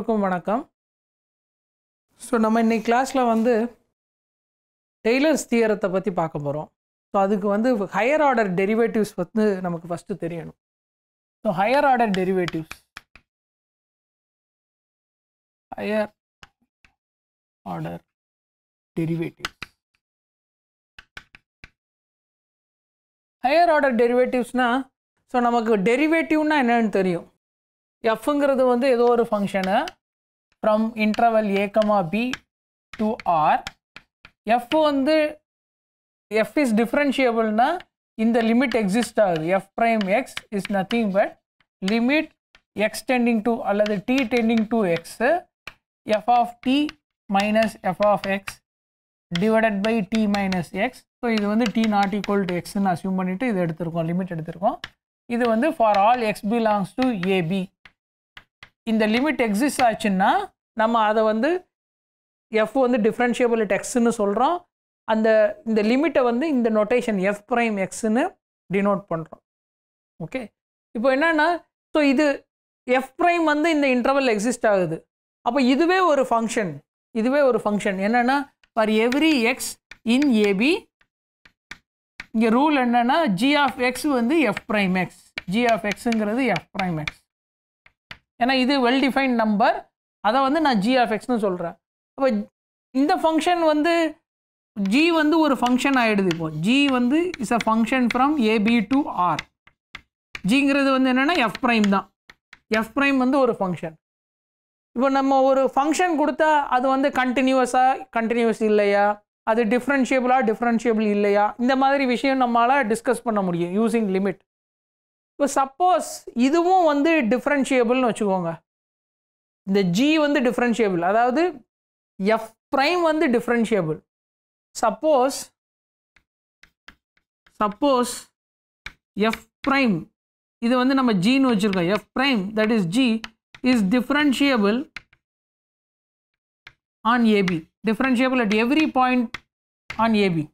எல்லோருக்கும் வணக்கம் ஸோ நம்ம இன்றைக்கி கிளாஸில் வந்து டெய்லர்ஸ் தியரத்தை பற்றி பார்க்க போகிறோம் ஸோ அதுக்கு வந்து ஹையர் ஆர்டர் டெரிவேட்டிவ்ஸ் வந்து நமக்கு ஃபஸ்ட்டு தெரியணும் so higher order derivatives higher order derivatives higher order டெரிவேட்டிவ்ஸ்னால் ஸோ நமக்கு டெரிவேட்டிவ்னால் என்னன்னு தெரியும் எஃப்ங்கிறது வந்து ஏதோ ஒரு function from interval A comma B to R F வந்து எஃப் இஸ் டிஃப்ரென்ஷியபிள்னா இந்த லிமிட் எக்ஸிஸ்ட் ஆகுது F prime X is nothing but limit X tending to அல்லது T tending to X F of D minus F of X divided by T minus X so இது வந்து D not equal to எக்ஸ்ன்னு assume பண்ணிவிட்டு இது எடுத்திருக்கோம் limit எடுத்திருக்கோம் இது வந்து for all X belongs to A B இந்த லிமிட் எக்ஸிஸ்ட் ஆச்சுன்னா நம்ம அதை வந்து எஃப் வந்து டிஃப்ரென்ஷியபிள் இட் எக்ஸ்ன்னு சொல்கிறோம் அந்த இந்த லிமிட்டை வந்து இந்த நொட்டேஷன் எஃப் ப்ரைம் எக்ஸ்னு டினோட் பண்ணுறோம் ஓகே இப்போ என்னென்னா ஸோ இது எஃப் ப்ரைம் வந்து இந்த இன்டர்வல் எக்ஸிஸ்ட் ஆகுது அப்போ இதுவே ஒரு ஃபங்க்ஷன் இதுவே ஒரு ஃபங்க்ஷன் என்னென்னா for every X in A B இங்கே ரூல் என்னென்னா ஜி ஆஃப் எக்ஸ் வந்து F prime X G of எக்ஸுங்கிறது எஃப் ப்ரைம் எக்ஸ் ஏன்னா இது வெல் டிஃபைன் நம்பர் அதை வந்து நான் ஜி ஆஃப் எக்ஸ்னு சொல்கிறேன் அப்போ இந்த ஃபங்க்ஷன் வந்து ஜி வந்து ஒரு ஃபங்க்ஷன் ஆகிடுது இப்போ ஜி வந்து is a function from A B to R ஜிங்கிறது வந்து என்னென்னா எஃப் ப்ரைம் தான் எஃப் ப்ரைம் வந்து ஒரு ஃபங்க்ஷன் இப்போ நம்ம ஒரு ஃபங்க்ஷன் கொடுத்தா அது வந்து கண்டினியூவஸாக கண்டினியூஸ் இல்லையா அது டிஃப்ரென்ஷியபிளாக டிஃப்ரென்ஷியபிள் இல்லையா இந்த மாதிரி விஷயம் நம்மளால் டிஸ்கஸ் பண்ண முடியும் யூஸிங் லிமிட் இப்போ சப்போஸ் இதுவும் வந்து டிஃப்ரென்ஷியபிள்னு வச்சுக்கோங்க இந்த ஜி வந்து டிஃப்ரென்ஷியபிள் அதாவது எஃப் ப்ரைம் வந்து differentiable suppose suppose F prime இது வந்து நம்ம ஜின்னு வச்சுருக்கோம் F prime that is G is differentiable on A B differentiable at every point on A B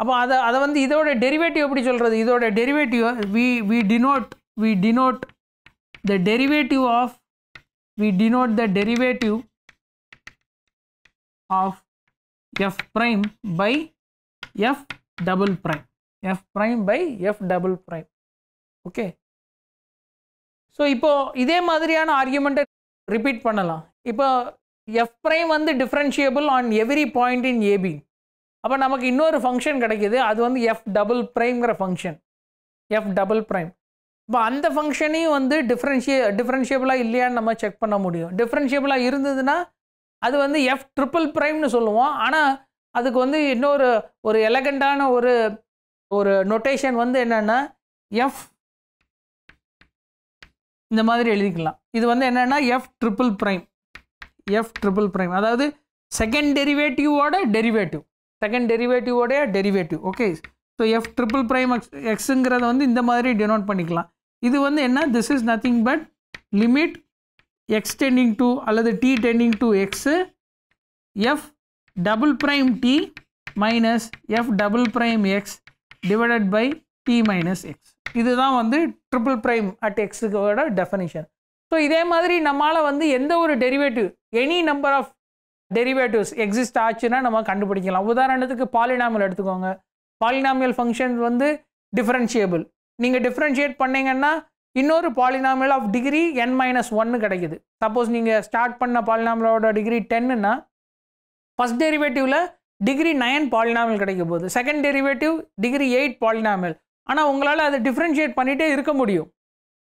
அப்போ அதை அதை வந்து இதோட டெரிவேட்டிவ் எப்படி சொல்கிறது இதோட derivative we we denote we denote the derivative of we denote the derivative of F prime by F double prime F prime by F double prime okay so இப்போது இதே மாதிரியான ஆர்கியூமெண்ட்டை ரிப்பீட் பண்ணலாம் இப்போ எஃப் ப்ரைம் வந்து differentiable on every point in A B அப்போ நமக்கு இன்னொரு ஃபங்க்ஷன் கிடைக்கிது அது வந்து எஃப் டபுள் ப்ரைம்ங்கிற ஃபங்க்ஷன் எஃப் டபுள் ப்ரைம் இப்போ அந்த ஃபங்க்ஷனையும் வந்து டிஃப்ரென்ஷியே டிஃப்ரென்ஷியபிளாக இல்லையான்னு நம்ம செக் பண்ண முடியும் டிஃப்ரென்ஷியபிளாக இருந்ததுன்னா அது வந்து எஃப் ட்ரிபிள் ப்ரைம்னு சொல்லுவோம் ஆனால் அதுக்கு வந்து இன்னொரு ஒரு எலகண்டான ஒரு ஒரு நொட்டேஷன் வந்து என்னென்னா எஃப் இந்த மாதிரி எழுதிக்கலாம் இது வந்து என்னென்னா F triple prime F triple prime அதாவது செகண்ட் டெரிவேட்டிவோட டெரிவேட்டிவ் செகண்ட் டெரிவேட்டிவோடைய derivative okay so F triple prime X எக்ஸுங்கிறத வந்து இந்த மாதிரி டெனோட் பண்ணிக்கலாம் இது வந்து என்ன this is nothing but limit X tending to அல்லது T tending to X F double prime T minus F double prime X divided by T minus X இதுதான் வந்து ட்ரிபிள் ப்ரைம் அட் எக்ஸுக்கோட டெஃபனிஷன் ஸோ இதே மாதிரி நம்மளால் வந்து எந்த ஒரு derivative any number of derivatives exist ஆச்சுன்னா நம்ம கண்டுபிடிக்கலாம் உதாரணத்துக்கு பாலினாமியல் எடுத்துக்கோங்க பாலினாமியல் ஃபங்க்ஷன் வந்து டிஃப்ரென்ஷியபிள் நீங்கள் டிஃப்ரென்ஷியேட் பண்ணிங்கன்னா இன்னொரு polynomial of degree N minus ஒன்று கிடைக்குது சப்போஸ் நீங்கள் ஸ்டார்ட் பண்ண பாலினாமியலோட டிகிரி டென்னுனா ஃபஸ்ட் டெரிவேட்டிவில் டிகிரி நைன் பாலினாமியல் கிடைக்க போகுது second derivative degree eight polynomial ஆனால் உங்களால் அதை டிஃப்ரென்ஷியேட் பண்ணிகிட்டே இருக்க முடியும்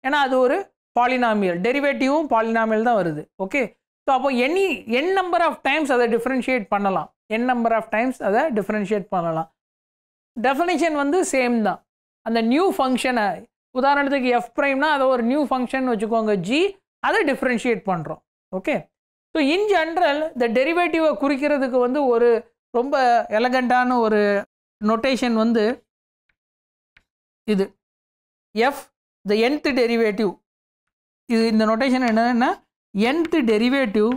ஏன்னா அது ஒரு பாலினாமியல் டெரிவேட்டிவும் பாலினாமியல் தான் வருது ஓகே ஸோ அப்போ any N number of times அதை டிஃப்ரென்ஷியேட் பண்ணலாம் என் நம்பர் ஆஃப் டைம்ஸ் அதை டிஃப்ரென்ஷியேட் பண்ணலாம் டெஃபினேஷன் வந்து சேம் தான் அந்த நியூ ஃபங்க்ஷனை உதாரணத்துக்கு எஃப் ப்ரைம்னா அதை ஒரு நியூ ஃபங்க்ஷன் வச்சுக்கோங்க ஜி அதை டிஃப்ரென்ஷியேட் பண்ணுறோம் ஓகே ஸோ இன் ஜென்ரல் இந்த டெரிவேட்டிவை குறிக்கிறதுக்கு வந்து ஒரு ரொம்ப எலகண்டான ஒரு நொட்டேஷன் வந்து இது எஃப் த என்த் டெரிவேட்டிவ் இது இந்த நொட்டேஷன் என்னென்னா nth derivative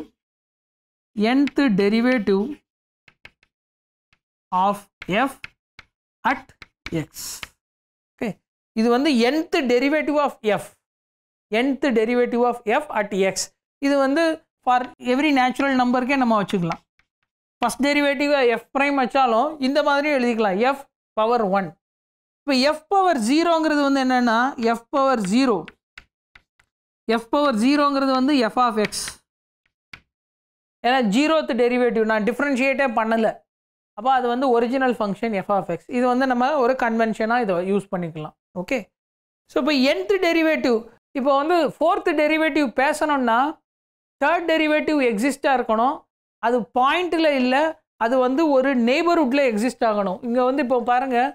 nth derivative of f at x okay இது வந்து nth derivative of f nth derivative of f at x இது வந்து for every natural numberக்கே நம்ம வச்சுக்கலாம் first derivative f prime வச்சாலும் இந்த மாதிரி எழுதிக்கலாம் f power 1 இப்போ f power 0ங்கிறது வந்து என்னன்னா f power 0 எஃப் பவர் ஜீரோங்கிறது வந்து எஃப் ஆஃப் எக்ஸ் ஏன்னா ஜீரோத் டெரிவேட்டிவ் நான் டிஃப்ரென்ஷியேட்டே பண்ணலை அப்போ அது வந்து original function F of X இது வந்து நம்ம ஒரு கன்வென்ஷனாக இதை யூஸ் பண்ணிக்கலாம் ஓகே ஸோ இப்போ என்த் டெரிவேட்டிவ் இப்போ வந்து ஃபோர்த் டெரிவேட்டிவ் பேசணும்னா தேர்ட் டெரிவேட்டிவ் எக்ஸிஸ்டாக இருக்கணும் அது பாயிண்டில் இல்லை அது வந்து ஒரு நெய்பர்ஹுட்டில் எக்ஸிஸ்ட் ஆகணும் இங்கே வந்து இப்போ பாருங்கள்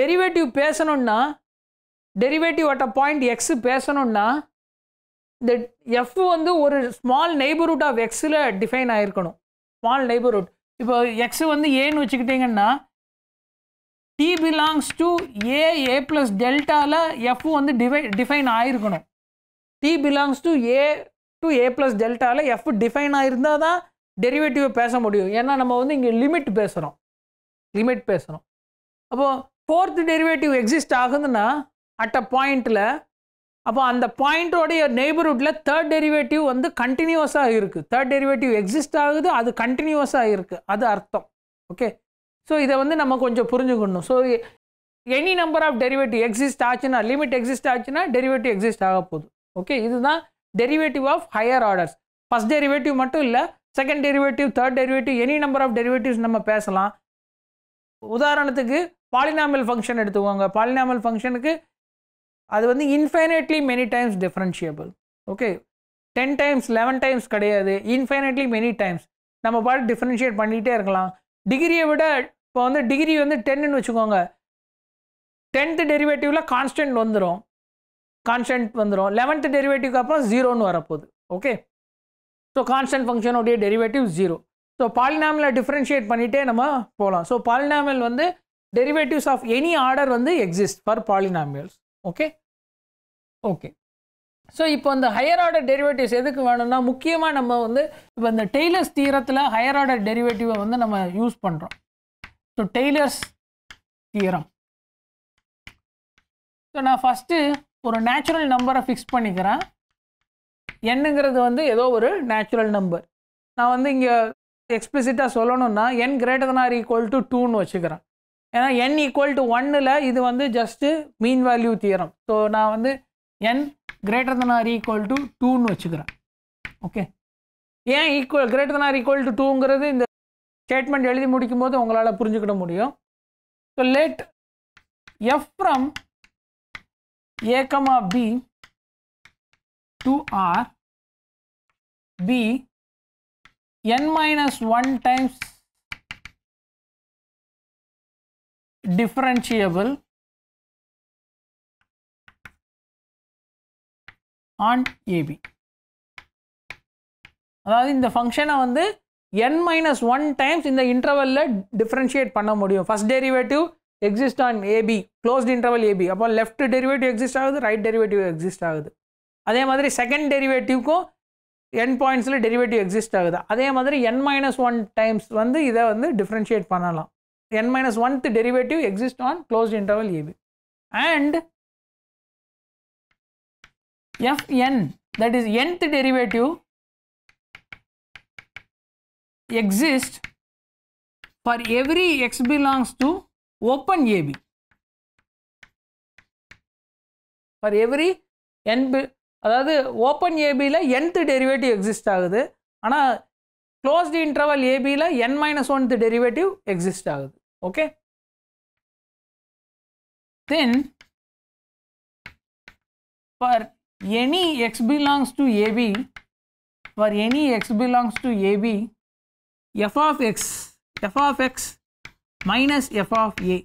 டெரிவேட்டிவ் பேசணும்னா derivative at a point X பேசணும்னா இந்த எஃப் வந்து ஒரு ஸ்மால் நெய்பர்ஹுட் ஆஃப் எக்ஸில் டிஃபைன் ஆகிருக்கணும் ஸ்மால் நெய்பர்ஹுட் இப்போ எக்ஸ் வந்து ஏன்னு வச்சுக்கிட்டிங்கன்னா T belongs to A A plus டெல்டாவில் எஃப் வந்து டிஃபை டிஃபைன் ஆகிருக்கணும் T belongs to A to A plus டெல்டாவில் எஃப் டிஃபைன் ஆகிருந்தால் தான் டெரிவேட்டிவை பேச முடியும் ஏன்னா நம்ம வந்து இங்கே லிமிட் பேசுகிறோம் லிமிட் பேசுகிறோம் அப்போது ஃபோர்த் டெரிவேட்டிவ் எக்ஸிஸ்ட் ஆகுதுன்னா அட் அ பாயிண்டில் அப்போ அந்த பாயிண்டோடைய நெய்பர்ஹுட்டில் தேர்ட் டெரிவேட்டிவ் வந்து கண்டினியூஸாக இருக்குது தேர்ட் டெரிவேட்டிவ் எக்ஸிஸ்ட் ஆகுது அது கண்டினியூஸாக இருக்குது அது அர்த்தம் ஓகே ஸோ இதை வந்து நம்ம கொஞ்சம் புரிஞ்சுக்கணும் so any number of derivative exist ஆச்சுன்னா லிமிட் எக்ஸிஸ்ட் ஆச்சுன்னா டெரிவேட்டிவ் எக்ஸிஸ்ட் ஆக போகுது ஓகே இதுதான் derivative of higher orders first derivative மட்டும் இல்லை second derivative third derivative any number of derivatives நம்ம பேசலாம் உதாரணத்துக்கு பாலினாமல் ஃபங்க்ஷன் எடுத்துக்கோங்க பாலினாமல் ஃபங்க்ஷனுக்கு அது வந்து infinitely many times differentiable okay ten times eleven times கிடையாது இன்ஃபைனட்லி மெனி டைம்ஸ் நம்ம பாட்டு டிஃப்ரென்ஷியேட் பண்ணிகிட்டே இருக்கலாம் டிகிரியை விட இப்போ வந்து டிகிரி வந்து டென்னுன்னு வச்சுக்கோங்க டென்த்து டெரிவேட்டிவில் கான்ஸ்டன்ட் வந்துடும் கான்ஸ்டன்ட் வந்துடும் லெவன்த்து டெரிவேட்டிவ்க்கு அப்புறம் ஜீரோன்னு வரப்போகுது ஓகே ஸோ கான்ஸ்டன்ட் ஃபங்க்ஷனுடைய derivative zero so polynomial differentiate பண்ணிகிட்டே நம்ம போகலாம் ஸோ பாலினாமியல் வந்து டெரிவேட்டிவ்ஸ் ஆஃப் எனி ஆர்டர் வந்து exist for polynomials okay okay so இப்போ இந்த ஹையர் ஆர்டர் டெரிவேட்டிவ்ஸ் எதுக்கு வேணும்னா முக்கியமாக நம்ம வந்து இப்போ இந்த டெய்லர்ஸ் தீரத்தில் ஹையர் ஆர்டர் டெரிவேட்டிவை வந்து நம்ம யூஸ் பண்ணுறோம் ஸோ டெய்லர்ஸ் தீரம் ஸோ நான் ஃபஸ்ட்டு ஒரு நேச்சுரல் நம்பரை ஃபிக்ஸ் பண்ணிக்கிறேன் என்னங்கிறது வந்து ஏதோ ஒரு நேச்சுரல் நம்பர் நான் வந்து இங்கே எக்ஸ்பிளிசிட்டாக சொல்லணும்னா N greater than or equal to டூன்னு வச்சுக்கிறேன் ஏன்னா என் ஈக்குவல் டு ஒன்னில் இது வந்து just mean value theorem so நான் வந்து N greater than or equal to டூன்னு வச்சுக்கிறேன் okay N equal greater than or equal to டூங்கிறது இந்த ஸ்டேட்மெண்ட் எழுதி முடிக்கும் போது உங்களால் புரிஞ்சுக்கிட முடியும் so let F from A comma B to R B N minus one times differentiable on AB அதாவது இந்த ஃபங்க்ஷனை வந்து n மைனஸ் ஒன் டைம்ஸ் இந்த இன்டர்வலில் டிஃப்ரென்ஷியேட் பண்ண முடியும் first derivative exist on A B closed interval AB அப்போ லெஃப்ட் டெரிவேட்டிவ் எக்ஸிஸ்ட் ஆகுது right derivative exist ஆகுது அதே மாதிரி செகண்ட் டெரிவேட்டிவ்க்கும் என் பாயிண்ட்ஸில் டெரிவேட்டிவ் எக்ஸிஸ்ட் ஆகுது அதே மாதிரி என் மைனஸ் ஒன் டைம்ஸ் வந்து இதை வந்து டிஃப்ரென்ஷியேட் பண்ணலாம் n minus 1th derivative exists on closed interval ab and fn that is nth derivative exists for every x belongs to open ab for every n அதாவது open ஏபியில் nth derivative exist ஆகுது ஆனால் closed interval ஏபியில் என் minus oneth derivative exist ஆகுது okay then for any X belongs to A B for any X belongs to A B F of X F of X minus F of A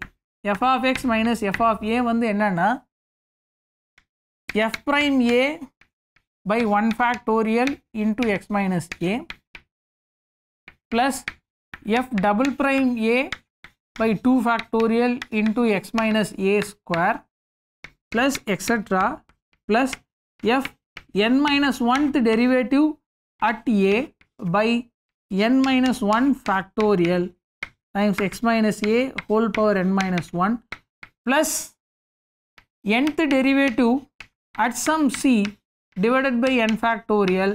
F of X minus F of A வந்து என்னென்னா F prime A by one factorial into X minus A plus f double prime a by 2 factorial into x minus a square plus etc plus f n minus 1th derivative at a by n minus 1 factorial times x minus a whole power n minus 1 plus nth derivative at some c divided by n factorial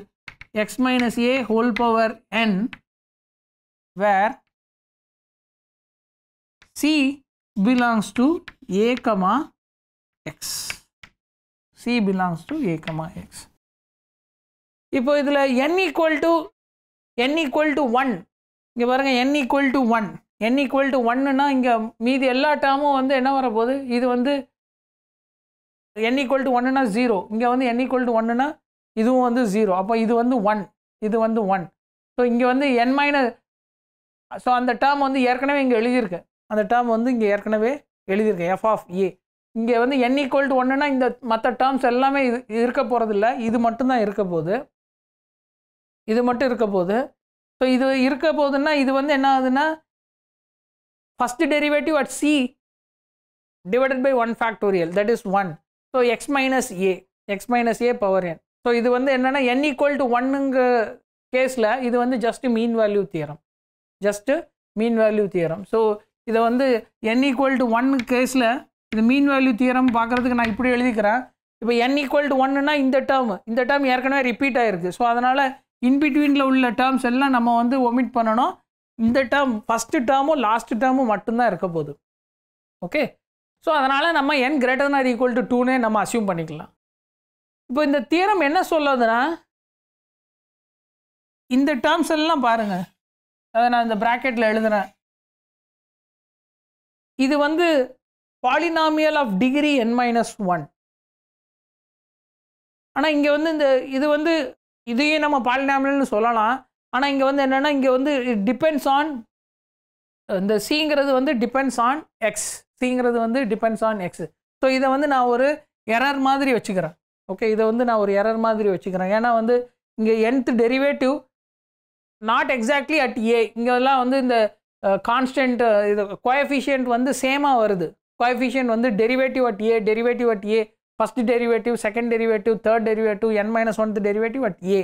x minus a whole power n where C belongs to A comma X. C belongs to A comma X. இப்போ இதில் n equal to n equal to 1 இங்கே பாருங்கள் n equal to 1 n equal to 1னா இங்கே மீதி எல்லா டேர்மும் வந்து என்ன வரப்போகுது இது வந்து n equal to 1னா 0 இங்கே வந்து n equal to 1னா இதுவும் வந்து 0 அப்போ இது வந்து 1 இது வந்து 1 ஸோ இங்கே வந்து n மைனஸ் ஸோ அந்த டேர்ம் வந்து ஏற்கனவே இங்கே எழுதியிருக்கு அந்த டேர்ம் வந்து இங்கே ஏற்கனவே எழுதியிருக்கு எஃப் ஆஃப் ஏ இங்கே வந்து என் ஈக்குவல் டு ஒன்றுனா இந்த மற்ற டேர்ம்ஸ் எல்லாமே இது இருக்க போகிறதில்ல இது மட்டும்தான் இருக்க போகுது இது மட்டும் இருக்க போகுது ஸோ இது இருக்க போகுதுன்னா இது வந்து என்ன ஆகுதுன்னா first derivative at C divided by one factorial that is one so X minus A X minus A power N so இது வந்து என்னென்னா என் ஈக்குவல் டு ஒன்னுங்கிற கேஸில் இது வந்து just mean value theorem just mean value theorem so இதை வந்து என் equal to one கேஸில் இது மீன் வேல்யூ தியரம் பார்க்குறதுக்கு நான் இப்படி எழுதிக்கிறேன் இப்போ என் ஈக்குவல் டு ஒன்னுனா இந்த டேர்ம் இந்த டேர்ம் ஏற்கனவே ரிப்பீட் ஆகிருக்கு ஸோ அதனால் இன்பிட்வீனில் உள்ள டேர்ம்ஸ் எல்லாம் நம்ம வந்து ஒமிட் பண்ணணும் இந்த டேர்ம் ஃபஸ்ட்டு டேர்மும் லாஸ்ட் டேர்மும் மட்டும்தான் இருக்க போகுது ஓகே ஸோ அதனால் நம்ம N greater than equal to டூனே நம்ம அசியூம் பண்ணிக்கலாம் இப்போ இந்த தீரம் என்ன சொல்லுதுன்னா இந்த டேர்ம்ஸ் எல்லாம் பாருங்கள் அதை நான் இந்த ப்ராக்கெட்டில் எழுதுனேன் இது வந்து polynomial of degree N minus one ஆனால் இங்கே வந்து இந்த இது வந்து இதையும் நம்ம பாலினாமியல்னு சொல்லலாம் ஆனால் இங்கே வந்து என்னென்னா இங்கே வந்து டிபெண்ட்ஸ் ஆன் இந்த சிங்கிறது வந்து டிபெண்ட்ஸ் ஆன் எக்ஸ் சிங்கிறது வந்து டிபெண்ட்ஸ் ஆன் எக்ஸ் ஸோ இதை வந்து நான் ஒரு எரர் மாதிரி வச்சுக்கிறேன் ஓகே இதை வந்து நான் ஒரு எரர் மாதிரி வச்சுக்கிறேன் ஏன்னா வந்து இங்கே nth derivative not exactly at A இங்கெல்லாம் வந்து இந்த கான்ஸ்டன்ட் இது கோஎஃபிஷியன்ட் வந்து சேமாக வருது கோஎஃபிஷியன்ட் வந்து derivative at A derivative at A first derivative second derivative third derivative N minus oneth derivative at A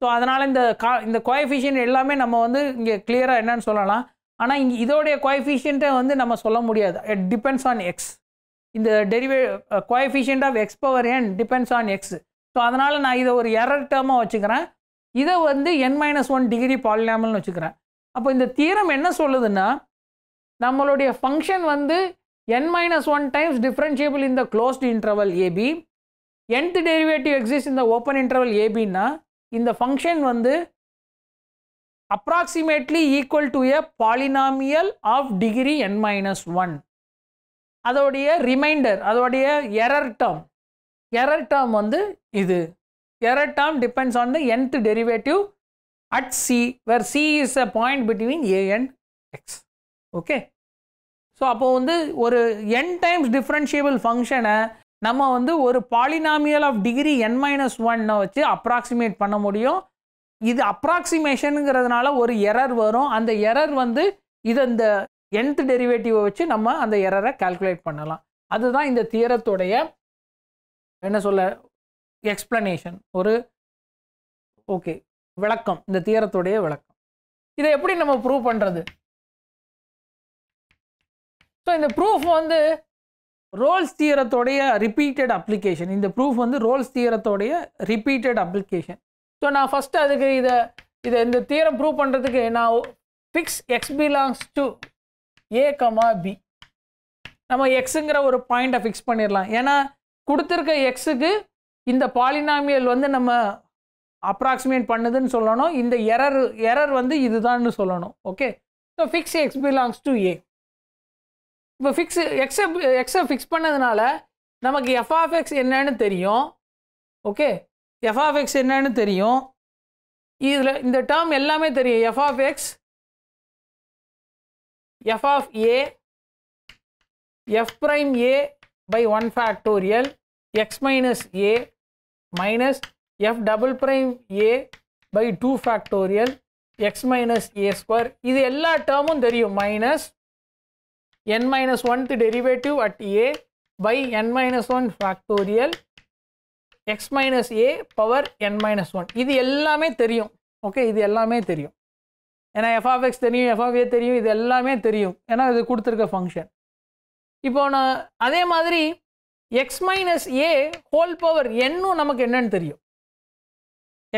so அதனால் இந்த கா இந்த கோஎஃபிஷியன் எல்லாமே நம்ம வந்து இங்கே கிளியராக என்னன்னு சொல்லலாம் ஆனால் இங்கே இதோடைய கோஎஃபிஷியன்ட்டை வந்து நம்ம சொல்ல முடியாது இட் டிபெண்ட்ஸ் ஆன் எக்ஸ் இந்த derive coefficient of x power n depends on x so அதனால் நான் இதை ஒரு எரர் டேர்மாக வச்சுக்கிறேன் இதை வந்து என் மைனஸ் ஒன் டிகிரி பாலினாமல்னு வச்சுக்கிறேன் அப்போ இந்த தீரம் என்ன சொல்லுதுன்னா நம்மளுடைய ஃபங்க்ஷன் வந்து n minus one times differentiable இந்த closed interval AB nth derivative exist இந்த ஓப்பன் இன்டர்வல் ஏபின்னா இந்த ஃபங்க்ஷன் வந்து approximately equal to a polynomial of degree N minus one அதோடைய ரிமைண்டர் அதோடைய எரர் டேர்ம் எரர் டேர்ம் வந்து இது error term depends on the nth derivative at c where c is a point between a and x. Okay. So அப்போது வந்து ஒரு என் times differentiable ஃபங்க்ஷனை நம்ம வந்து ஒரு polynomial of degree N minus ஒன்னை வச்சு அப்ராக்சிமேட் பண்ண முடியும் இது அப்ராக்சிமேஷனுங்கிறதுனால ஒரு எரர் வரும் அந்த எரர் வந்து இது இந்த என்த் டெரிவேட்டிவை வச்சு நம்ம அந்த எரரை கால்குலேட் பண்ணலாம் அதுதான் இந்த தியரத்துடைய என்ன சொல்ல எக்ஸ்பிளனேஷன் ஒரு ஓகே விளக்கம் இந்த தியரத்துடைய விளக்கம் இதை எப்படி நம்ம ப்ரூவ் பண்ணுறது ஸோ இந்த ப்ரூஃப் வந்து ரோல்ஸ் தியரத்தோடைய ரிப்பீட்டட் அப்ளிகேஷன் இந்த ப்ரூஃப் வந்து ரோல்ஸ் தியரத்தோடைய ரிப்பீட்டட் அப்ளிகேஷன் ஸோ நான் ஃபஸ்ட்டு அதுக்கு இதை இதை இந்த தீரம் ப்ரூவ் பண்ணுறதுக்கு நான் fix x belongs to a comma b நம்ம எக்ஸுங்கிற ஒரு பாயிண்ட்டை ஃபிக்ஸ் பண்ணிடலாம் ஏன்னா கொடுத்துருக்க எக்ஸுக்கு இந்த பாலினாமியல் வந்து நம்ம அப்ராக்சிமேட் பண்ணுதுன்னு சொல்லணும் இந்த எரர் எரர் வந்து இதுதான்னு சொல்லணும் okay so fix x belongs to a இப்போ ஃபிக்ஸ் எக்ஸை எக்ஸை ஃபிக்ஸ் பண்ணதுனால நமக்கு எஃப்ஆஃப் எக்ஸ் என்னன்னு தெரியும் ஓகே எஃப்ஆஃப் எக்ஸ் என்னன்னு தெரியும் இதில் இந்த டேர்ம் எல்லாமே தெரியும் f of x f of a f prime A by one factorial x minus a minus f double prime a by 2 factorial x minus a square இது எல்லா termும் தெரியும் minus n minus 1th derivative at a by n minus 1 factorial x minus a power n minus 1 இது எல்லாமே தெரியும் okay இது எல்லாமே தெரியும் ஏன்னா f of x தெரியும் f of a தெரியும் இது எல்லாமே தெரியும் ஏன்னா இது கொடுத்துருக்க function இப்போ நான் அதே மாதிரி x minus a whole power என்னும் நமக்கு என்னன்னு தெரியும்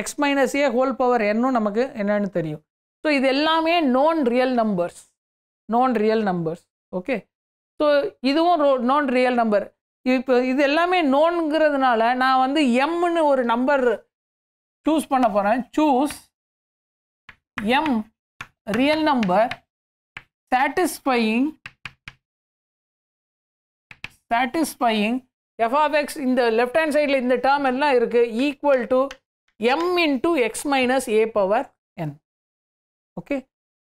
x minus a whole power என்னும் நமக்கு என்னன்னு தெரியும் ஸோ இது எல்லாமே நான் ரியல் நம்பர்ஸ் நான் ரியல் நம்பர்ஸ் ஓகே ஸோ இதுவும் ரோ நான் ரியல் நம்பர் இப்போ இது எல்லாமே நோன்கிறதுனால நான் வந்து எம்னு ஒரு நம்பர் சூஸ் பண்ண போகிறேன் choose m real number satisfying satisfying f of x இந்த லெஃப்ட் ஹேண்ட் சைடில் இந்த டேர்ம் எல்லாம் இருக்குது equal to m into x minus A power n okay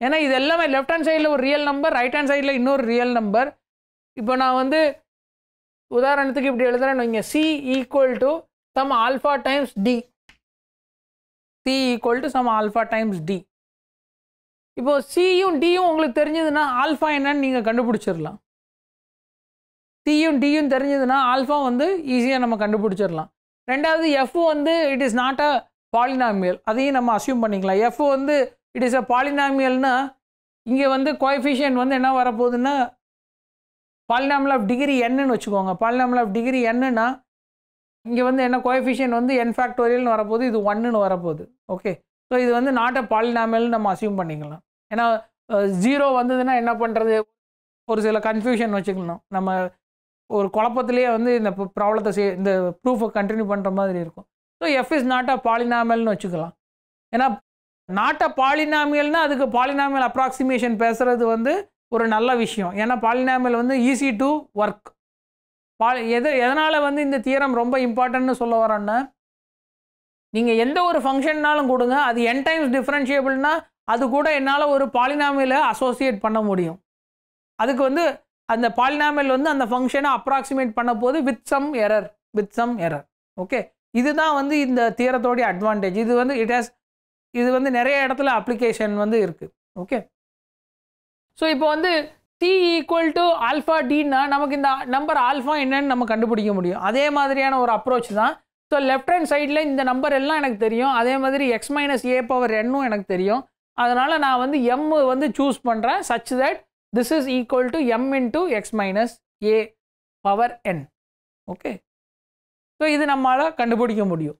ஏன்னா இது எல்லாமே லெஃப்ட் ஹேண்ட் சைடில் ஒரு ரியல் நம்பர் ரைட் ஹேண்ட் சைடில் இன்னொரு ரியல் நம்பர் இப்போ நான் வந்து உதாரணத்துக்கு இப்படி எழுதுறேன்னு வைங்க c equal to some alpha times d c equal to some alpha times d இப்போது சியும் டியும் உங்களுக்கு தெரிஞ்சதுன்னா ஆல்ஃபா என்னன்னு நீங்கள் கண்டுபிடிச்சிடலாம் டீயும் டியும் தெரிஞ்சதுன்னா ஆல்ஃபா வந்து ஈஸியாக நம்ம கண்டுபிடிச்சிடலாம் ரெண்டாவது எஃப் வந்து it is not a polynomial அதையும் நம்ம அசியூம் பண்ணிக்கலாம் எஃப் வந்து இட் இஸ் அ பாலினாமியல்னா இங்கே வந்து கோஎஃபிஷியன்ட் வந்து என்ன வரப்போகுதுன்னா பாலினாமல் ஆஃப் டிகிரி என்னன்னு வச்சுக்கோங்க பாலினாமல் ஆஃப் டிகிரி என்னன்னா இங்கே வந்து என்ன கோஎஃபிஷியன் வந்து என் ஃபேக்டோரியல்னு வரப்போகுது இது ஒன்றுன்னு வரப்போகுது ஓகே ஸோ இது வந்து நாட் அ பாலினாமியல்னு நம்ம அசியூம் பண்ணிக்கலாம் ஏன்னா ஜீரோ வந்ததுன்னா என்ன பண்ணுறது ஒரு சில கன்ஃபியூஷன் வச்சுக்கணும் நம்ம ஒரு குழப்பத்திலேயே வந்து இந்த ப்ராப்ளத்தை செய் இந்த ப்ரூஃபை கண்டினியூ பண்ணுற மாதிரி இருக்கும் so f is not a பாலினாமியல்னு வச்சுக்கலாம் ஏன்னா நாட் அ பாலினாமியல்னால் அதுக்கு பாலினாமியல் அப்ராக்சிமேஷன் பேசுகிறது வந்து ஒரு நல்ல விஷயம் ஏன்னா பாலினாமியல் வந்து ஈஸி டு ஒர்க் பாலி எது எதனால் வந்து இந்த தியரம் ரொம்ப இம்பார்ட்டன்ட்னு சொல்ல வரேன்னா நீங்கள் எந்த ஒரு ஃபங்க்ஷன்னாலும் கொடுங்க அது என் டைம்ஸ் டிஃப்ரென்ஷியபிள்னா அது கூட என்னால் ஒரு பாலினாமியில் அசோசியேட் பண்ண முடியும் அதுக்கு வந்து அந்த பாலினாமல் வந்து அந்த ஃபங்க்ஷனை அப்ராக்சிமேட் பண்ண போது with some error with some error okay இதுதான் வந்து இந்த தீரத்தோடைய அட்வான்டேஜ் இது வந்து இட் ஹேஸ் இது வந்து நிறைய இடத்துல அப்ளிகேஷன் வந்து இருக்குது ஓகே ஸோ இப்போ வந்து டி ஈக்குவல் டு ஆல்ஃபா டின்னா நமக்கு இந்த நம்பர் ஆல்ஃபா என்னன்னு நம்ம கண்டுபிடிக்க முடியும் அதே மாதிரியான ஒரு அப்ரோச் தான் ஸோ லெஃப்ட் ஹேண்ட் சைடில் இந்த நம்பர் எல்லாம் எனக்கு தெரியும் அதே மாதிரி எக்ஸ் மைனஸ் ஏ பவர் என்னும் எனக்கு தெரியும் அதனால் நான் வந்து எம் வந்து சூஸ் பண்ணுறேன் such that This is equal to m into x minus a power n okay so இது நம்மளால் கண்டுபிடிக்க முடியும்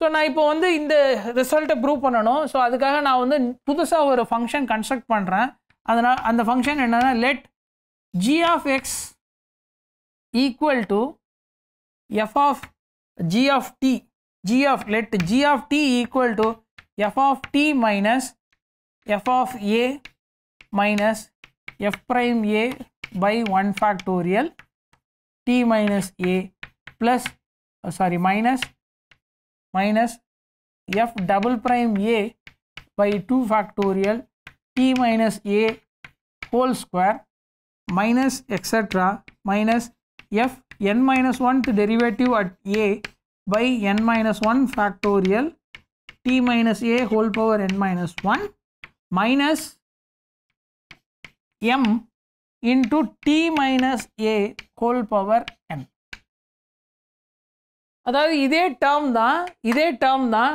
ஸோ நான் இப்போ வந்து இந்த ரிசல்ட்டை ப்ரூவ் பண்ணணும் ஸோ அதுக்காக நான் வந்து புதுசாக ஒரு ஃபங்க்ஷன் கன்ஸ்ட்ரக்ட் பண்ணுறேன் அதனால் அந்த ஃபங்க்ஷன் என்னென்னா let g of x equal to F of g of t g of let g of D equal to F of D minus F of a minus f prime a by 1 factorial t minus a plus uh, sorry minus minus f double prime a by 2 factorial t minus a whole square minus etc minus f n minus 1th derivative at a by n minus 1 factorial t minus a whole power n minus 1 minus m into t minus a whole power m. அதாவது இதே term தான் இதே term தான்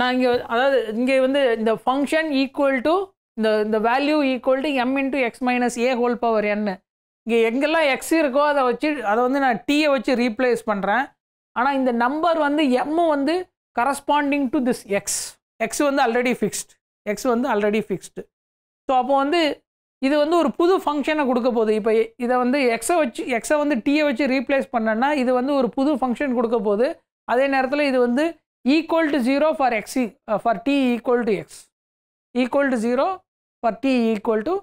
நான் இங்கே அதாவது இங்கே வந்து இந்த ஃபங்க்ஷன் ஈக்குவல் டு இந்த இந்த value equal to m into X minus a whole power என்ன இங்கே எங்கெல்லாம் எக்ஸ் இருக்கோ அதை வச்சு அதை வந்து நான் டீயை வச்சு ரீப்ளேஸ் பண்ணுறேன் ஆனால் இந்த நம்பர் வந்து எம் வந்து corresponding to this x x வந்து ஆல்ரெடி ஃபிக்ஸ்டு எக்ஸ் வந்து ஆல்ரெடி ஃபிக்ஸ்டு ஸோ அப்போ வந்து இது வந்து ஒரு புது ஃபங்க்ஷனை கொடுக்க போகுது இப்போ இதை வந்து எக்ஸை வச்சு எக்ஸை வந்து டீயை வச்சு ரீப்ளேஸ் பண்ணனா இது வந்து ஒரு புது ஃபங்க்ஷன் கொடுக்க போகுது அதே நேரத்தில் இது வந்து equal to zero for x for t equal to x equal to zero for t equal to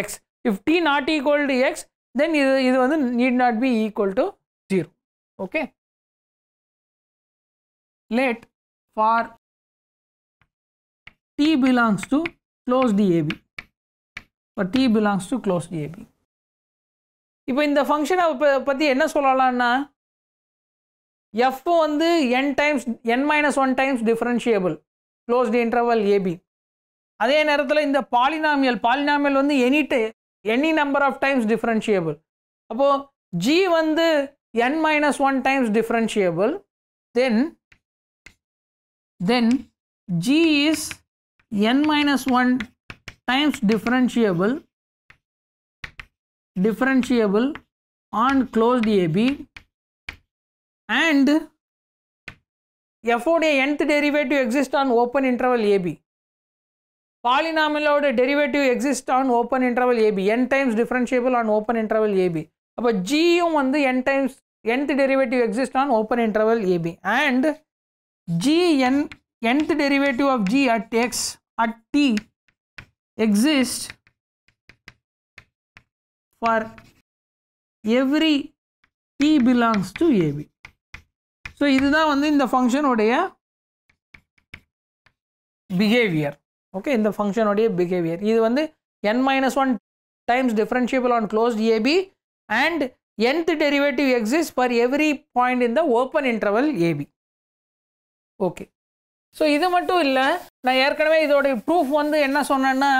x if t not equal to x then இது இது வந்து need not be equal to zero okay let for t belongs to closed AB but t belongs to close AB இப்போ இந்த ஃபங்க்ஷனை பற்றி என்ன சொல்லலாம்னா f வந்து n times n minus one times differentiable closed interval AB அதே நேரத்தில் இந்த பாலினாமியல் பாலினாமியல் வந்து எனி டை any number of times differentiable அப்போது ஜி வந்து n minus one times differentiable then then g is n minus one times differentiable differentiable on closed AB and f உடைய nth derivative exist on open interval AB பாலினாமிலோட derivative exist on open interval AB n times differentiable on open interval AB அப்போ ஜியும் வந்து n times nth derivative exists on open interval AB and gn nth derivative of g at x at t exist for every E belongs to AB. So இதுதான் வந்து இந்த ஃபங்க்ஷனுடைய behaviour okay இந்த ஃபங்க்ஷனுடைய behaviour இது வந்து n minus one times differentiable on closed AB and nth derivative exists for every point in the open interval AB. Okay. So, இது மட்டு இல்ல நான் ஏற்கனவே இதோடைய ப்ரூஃப் வந்து என்ன சொன்னேன்னா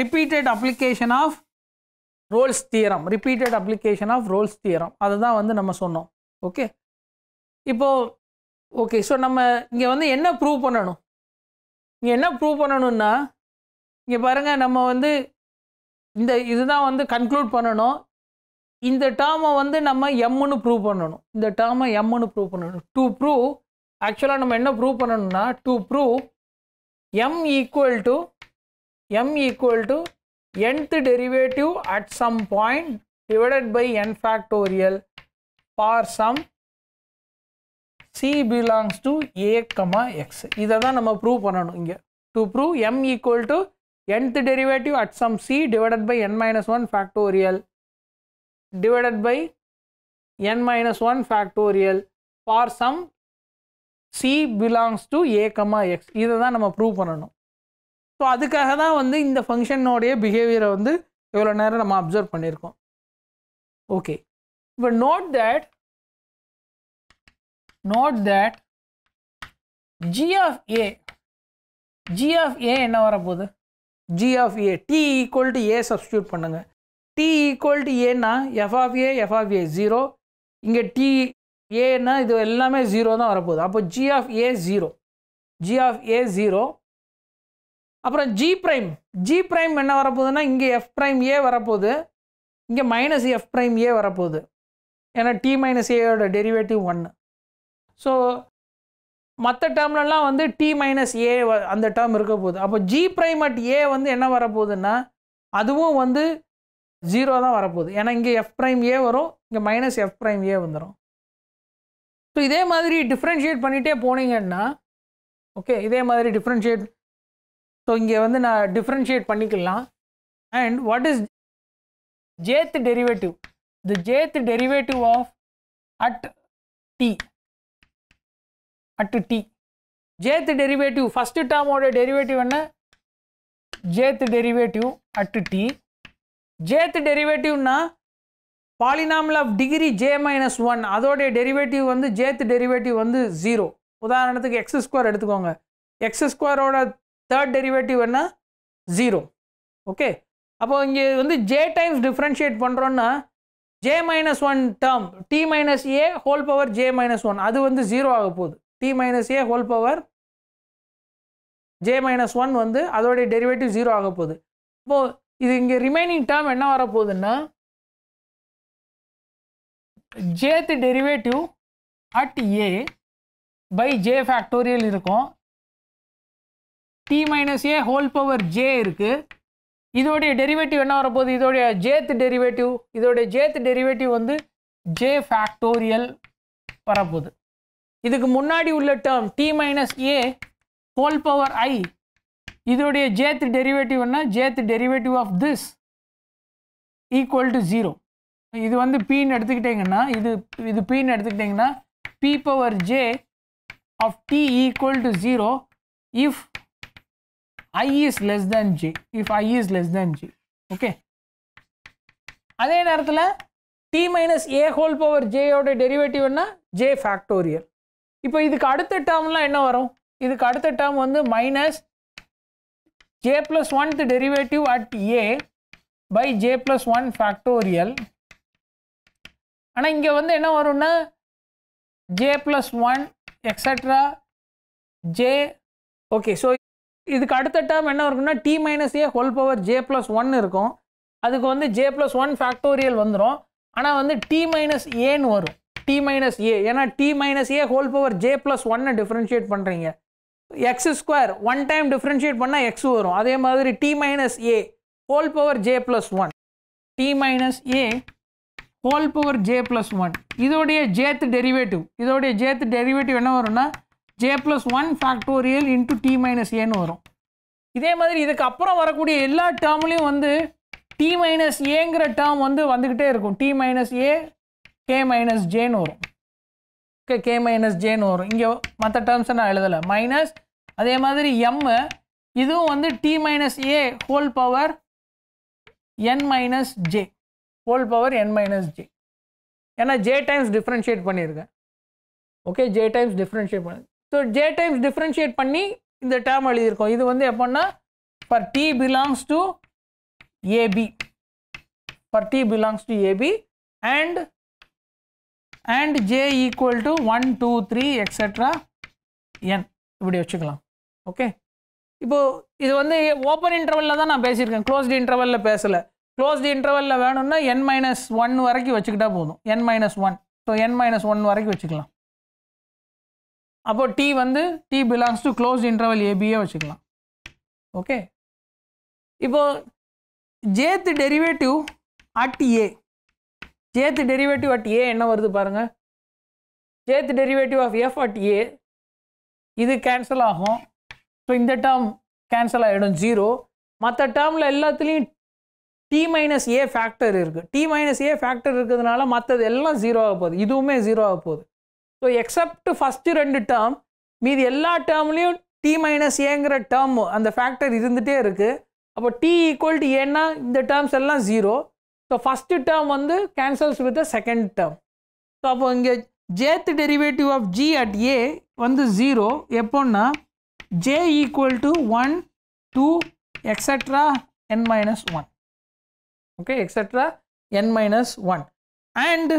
repeated application of Rolle's theorem repeated application of Rolle's theorem அதுதான் வந்து நம்ம சொன்னோம் ஓகே இப்போது ஓகே ஸோ நம்ம இங்கே வந்து என்ன ப்ரூவ் பண்ணணும் இங்கே என்ன ப்ரூவ் பண்ணணும்னா இங்கே பாருங்கள் நம்ம வந்து இந்த இதுதான் வந்து கன்க்ளூட் பண்ணணும் இந்த டேர்மை வந்து நம்ம எம்முன்னு ப்ரூவ் பண்ணணும் இந்த டேர்மை எம்முன்னு ப்ரூவ் பண்ணணும் டு ப்ரூவ் ஆக்சுவலாக நம்ம என்ன ப்ரூவ் பண்ணணும்னா to prove m equal to m equal to nth derivative at some point divided by n factorial for some c belongs to a comma x இதைதான் நம்ம ப்ரூவ் பண்ணணும் இங்க to prove m equal to nth derivative at some c divided by n minus 1 factorial divided by n minus 1 factorial for some c belongs to a comma x இதை தான் நம்ம prove பண்ணணும் so அதுக்காக தான் வந்து இந்த ஃபங்க்ஷனோடைய பிஹேவியரை வந்து இவ்வளோ நேரம் நம்ம அப்சர்வ் பண்ணியிருக்கோம் ஓகே இப்போ note that note that g of a g of a என்ன வரப்போகுது g of a t equal to a substitute பண்ணுங்கள் டி ஈக்குவல் டு ஏன்னா f of A F of a zero இங்கே டி ஏன்னா இது எல்லாமே ஜீரோ தான் வரப்போகுது அப்போ g of a zero g of a zero அப்புறம் ஜி ப்ரைம் ஜி ப்ரைம் என்ன வரப்போகுதுன்னா இங்கே எஃப் ப்ரைம் ஏ வரப்போகுது இங்கே மைனஸ் எஃப் ப்ரைம் ஏ வரப்போகுது ஏன்னா டி மைனஸ் ஏயோட டெரிவேட்டிவ் ஒன்று ஸோ மற்ற டேர்ம்லலாம் வந்து டி மைனஸ் ஏ அந்த டேர்ம் இருக்க போகுது அப்போ ஜி ப்ரைம் அட் ஏ வந்து என்ன வரப்போகுதுன்னா அதுவும் வந்து ஜீரோ தான் வரப்போகுது ஏன்னா இங்கே எஃப் ப்ரைம் ஏ வரும் இங்கே மைனஸ் எஃப் ப்ரைம் ஏ வந்துடும் ஸோ இதே மாதிரி டிஃப்ரென்ஷியேட் பண்ணிகிட்டே போனீங்கன்னா ஓகே இதே மாதிரி டிஃப்ரென்ஷியேட் ஸோ இங்கே வந்து நான் டிஃப்ரென்ஷியேட் பண்ணிக்கலாம் and what is jth derivative the jth derivative of at t at t jth derivative first டேர்மோட டெரிவேட்டிவ் என்ன jth derivative at t jth டெரிவேட்டிவ்னா polynomial of degree j minus one அதோடைய derivative வந்து jth derivative வந்து zero உதாரணத்துக்கு x square எடுத்துக்கோங்க x ஸ்கொயரோட third derivative என்ன ஜீரோ ஓகே அப்போ இங்கே வந்து ஜே டைம்ஸ் டிஃப்ரென்ஷியேட் பண்ணுறோன்னா j minus one term t minus a whole power j minus one அது வந்து ஜீரோ ஆக போகுது t minus a whole power j minus one வந்து அதோடைய டெரிவேட்டிவ் ஜீரோ ஆக போகுது இப்போது இது இங்கே ரிமைனிங் டேர்ம் என்ன வரப்போகுதுன்னா jth derivative at a by j factorial இருக்கும் t minus a whole power j இருக்கு இதோடைய derivative என்ன வரப்போகுது இதோடைய jth டெரிவேட்டிவ் இதோடைய jth derivative வந்து j factorial வரப்போகுது இதுக்கு முன்னாடி உள்ள term t minus a whole power i இதோடைய jth டெரிவேட்டிவ்னா jth derivative of this equal to zero இது வந்து பின்னு எடுத்துக்கிட்டிங்கன்னா இது இது பின்னு எடுத்துக்கிட்டிங்கன்னா p power j of D equal to zero if i is less than j if i is less than j okay அதே நேரத்தில் t minus a whole power ஜேயோட டெரிவேட்டிவ்னா ஜே ஃபேக்டோரியல் இப்போ இதுக்கு அடுத்த டேர்ம்லாம் என்ன வரும் இதுக்கு அடுத்த டேர்ம் வந்து minus j plus oneth derivative at a by j plus one factorial ஆனால் இங்கே வந்து என்ன வரும்னா j plus one etcetera j okay so இதுக்கு அடுத்த டேம் என்ன வருக்குன்னா t minus a whole power j plus one இருக்கும் அதுக்கு வந்து ஜே ப்ளஸ் ஒன் ஃபேக்டோரியல் வந்துடும் ஆனால் வந்து டி மைனஸ் ஏன்னு வரும் டி மைனஸ் ஏ ஏன்னா t minus a whole power j plus ஒன்னை டிஃப்ரென்ஷியேட் பண்ணுறீங்க x square one time differentiate பண்ணால் எக்ஸ் வரும் அதே மாதிரி t minus a whole power j plus one t minus a whole power j plus one இதோடைய jth derivative இதோடைய jth derivative என்ன வரும்னா j plus one factorial into t minus ஏன்னு வரும் இதே மாதிரி இதுக்கு அப்புறம் வரக்கூடிய எல்லா டேர்ம்லேயும் வந்து டி மைனஸ் ஏங்கிற டேர்ம் வந்து வந்துக்கிட்டே இருக்கும் t minus a k minus ஜேன்னு வரும் ஓகே கே மைனஸ் ஜேன்னு வரும் இங்கே மற்ற டேர்ம்ஸை நான் எழுதலை மைனஸ் அதே மாதிரி எம்மு இதுவும் வந்து t minus a whole power n minus j whole power n minus j ஏன்னா ஜே டைம்ஸ் டிஃப்ரென்ஷியேட் பண்ணியிருக்கேன் ஓகே ஜே டைம்ஸ் டிஃப்ரென்ஷியேட் பண்ணி ஸோ ஜே டைம்ஸ் டிஃப்ரென்ஷியேட் பண்ணி இந்த டேம் எழுதியிருக்கோம் இது வந்து எப்படின்னா for t belongs to AB for t belongs to AB and and j equal to one two three etcetera n இப்படி வச்சுக்கலாம் ஓகே இப்போது இது வந்து ஓப்பன் இன்டர்வலில் தான் நான் பேசியிருக்கேன் க்ளோஸ்டு இன்டர்வலில் பேசலை தி இன்டர்வலில் வேணும்னா என் மைனஸ் ஒன் வரைக்கும் வச்சுக்கிட்டா போதும் n minus one so n minus one வரைக்கும் வச்சுக்கலாம் அப்போது டி வந்து t belongs to close interval ஏபியே வச்சுக்கலாம் ஓகே இப்போது jth derivative at a jth derivative at a என்ன வருது பாருங்கள் jth derivative of f at a இது கேன்சல் ஆகும் ஸோ இந்த டேர்ம் கேன்சல் ஆகிடும் ஜீரோ மற்ற டேர்மில் எல்லாத்துலேயும் டி மைனஸ் ஏ ஃபேக்டர் இருக்குது டி மைனஸ் ஏ ஃபேக்டர் இருக்கிறதுனால மற்றது எல்லாம் ஜீரோ ஆக போகுது இதுவுமே ஜீரோ ஆக போகுது ஸோ எக்ஸப்ட் ஃபஸ்ட்டு ரெண்டு டேர்ம் மீதி எல்லா டேர்ம்லேயும் டி மைனஸ் ஏங்கிற டேர்ம் அந்த ஃபேக்டர் இருந்துகிட்டே இருக்குது அப்போ டி ஈக்குவல் டு ஏன்னா இந்த டேர்ம்ஸ் எல்லாம் ஜீரோ ஸோ ஃபஸ்ட்டு டேர்ம் வந்து cancels with the second term so அப்போ இங்கே jth derivative of g at a வந்து ஜீரோ எப்போன்னா j equal to one two etcetera n minus one okay etc n minus 1 and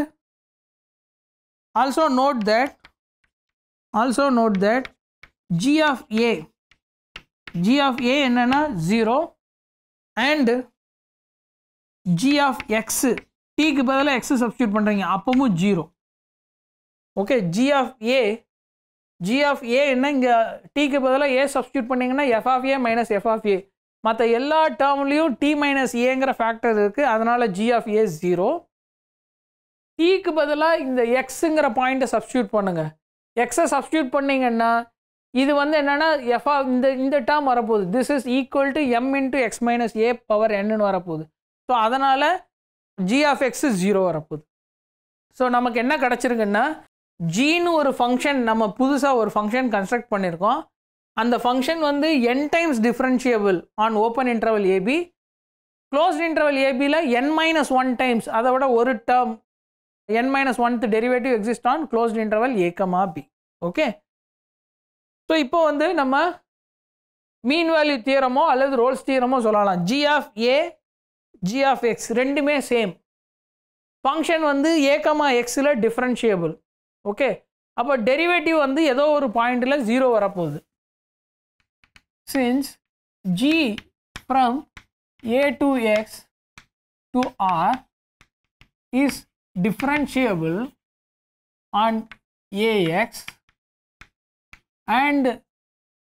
also note that also note that g of a g of a n n 0 and g of x t tக்கு பதிலாக x substitute பண்ணுறீங்க அப்பவும் 0 okay g of a g of a என்ன t tக்கு பதிலாக a substitute பண்ணிங்கன்னா f of a minus f of a மற்ற எல்லா டேர்ம்லேயும் டி மைனஸ் ஏங்கிற ஃபேக்டர் இருக்குது அதனால் ஜி ஆஃப் ஏ ஜீரோ டிக்கு பதிலாக இந்த எக்ஸுங்கிற பாயிண்ட்டை சப்ஸ்டியூட் பண்ணுங்கள் எக்ஸை சப்ஸ்டியூட் பண்ணிங்கன்னா இது வந்து என்னென்னா எஃப்ஆ இந்த இந்த டேர்ம் வரப்போகுது this is equal to m into X minus A power என்னன்னு வரப்போகுது ஸோ அதனால் ஜி ஆஃப் எக்ஸ் ஜீரோ வரப்போகுது ஸோ நமக்கு என்ன கிடச்சிருக்குன்னா ஜீனு ஒரு ஃபங்க்ஷன் நம்ம புதுசாக ஒரு ஃபங்க்ஷன் கன்ஸ்ட்ரக்ட் பண்ணியிருக்கோம் அந்த ஃபங்க்ஷன் வந்து n times differentiable on open interval a b closed interval ஏபியில் என் மைனஸ் ஒன் டைம்ஸ் அதை விட ஒரு term n minus oneth derivative exist on closed interval a comma b okay so இப்போ வந்து நம்ம மீன் வேல்யூ தியரமோ அல்லது ரோல்ஸ் தியரமோ சொல்லலாம் g of a g of x ரெண்டுமே சேம் ஃபங்க்ஷன் வந்து ஏக்கமா எக்ஸில் டிஃப்ரென்ஷியபிள் ஓகே அப்போ டெரிவேட்டிவ் வந்து ஏதோ ஒரு பாயிண்டில் ஜீரோ வரப்போகுது since g from a to x to r is differentiable on ax and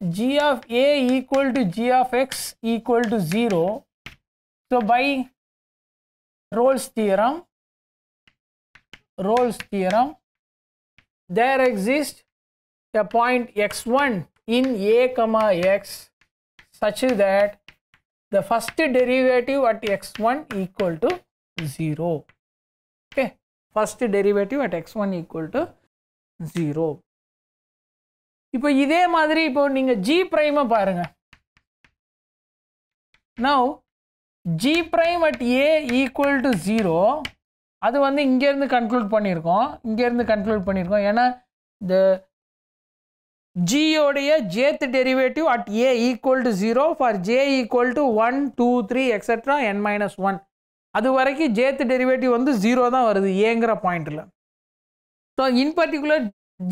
g of a equal to g of x equal to 0. So, by Rolle's theorem, Rolle's theorem, there exists a point x1 in a comma x such that the first derivative at x1 equal to 0. Okay. First derivative at x1 equal to 0. இப்போ இதே மாதிரி இப்போ நீங்கள் g ப்ரைமை பாருங்க now g prime at a equal to zero அது வந்து இங்கேருந்து கன்க்ளூட் பண்ணியிருக்கோம் இங்கேருந்து கன்க்ளூட் பண்ணியிருக்கோம் ஏன்னா இந்த ஜியோடைய jth derivative at a equal to zero for j equal to one two three etc. N minus one அது வரைக்கும் ஜேத் டெரிவேட்டிவ் வந்து ஜீரோ தான் வருது ஏங்கிற பாயிண்டில் so in particular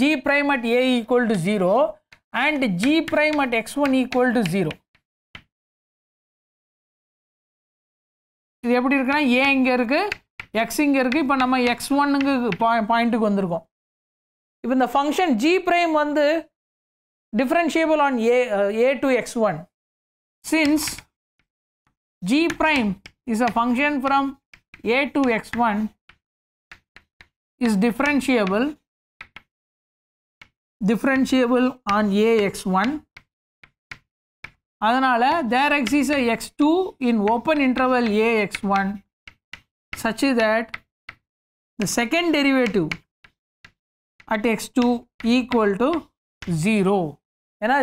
g prime at a equal to zero and g prime at x one equal 0. Zero இது எப்படி இருக்குன்னா ஏ இங்கே இருக்குது எக்ஸ் இங்கே இருக்குது இப்போ நம்ம எக்ஸ் ஒன்னுங்க பாயிண்ட்டுக்கு வந்திருக்கோம் இப்போ இந்த ஃபங்க்ஷன் ஜி ப்ரைம் வந்து differentiable on a, uh, a to x1 since g prime is a function from a to x1 is differentiable differentiable on a x1 அதனால there exists a x2 in open interval a x1 such that the second derivative at x2 equal to 0 ஏன்னா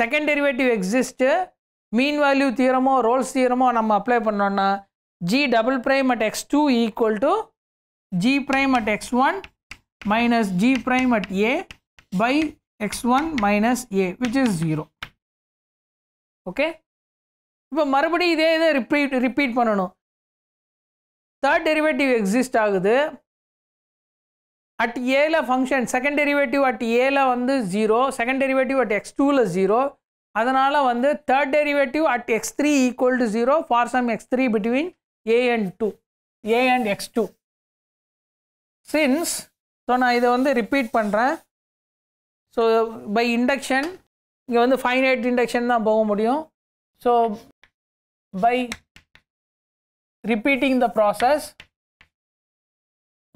second derivative exist mean value தீரமோ Rolle's தீரமோ நம்ம apply பண்ணோம்னா g double prime at x two equal to g prime at x one minus g prime at a by x one minus a which is zero okay இப்போ மறுபடியும் இதே இதை repeat repeat பண்ணணும் third derivative exist ஆகுது at ஏல function second derivative at ஏல வந்து zero second derivative at x டூவில் ஜீரோ அதனால் வந்து third derivative at x three equal to zero for some x three between a and two a and x two since so நான் இதை வந்து repeat பண்ணுறேன் so by induction இங்கே வந்து finite induction தான் போக முடியும் so by repeating the process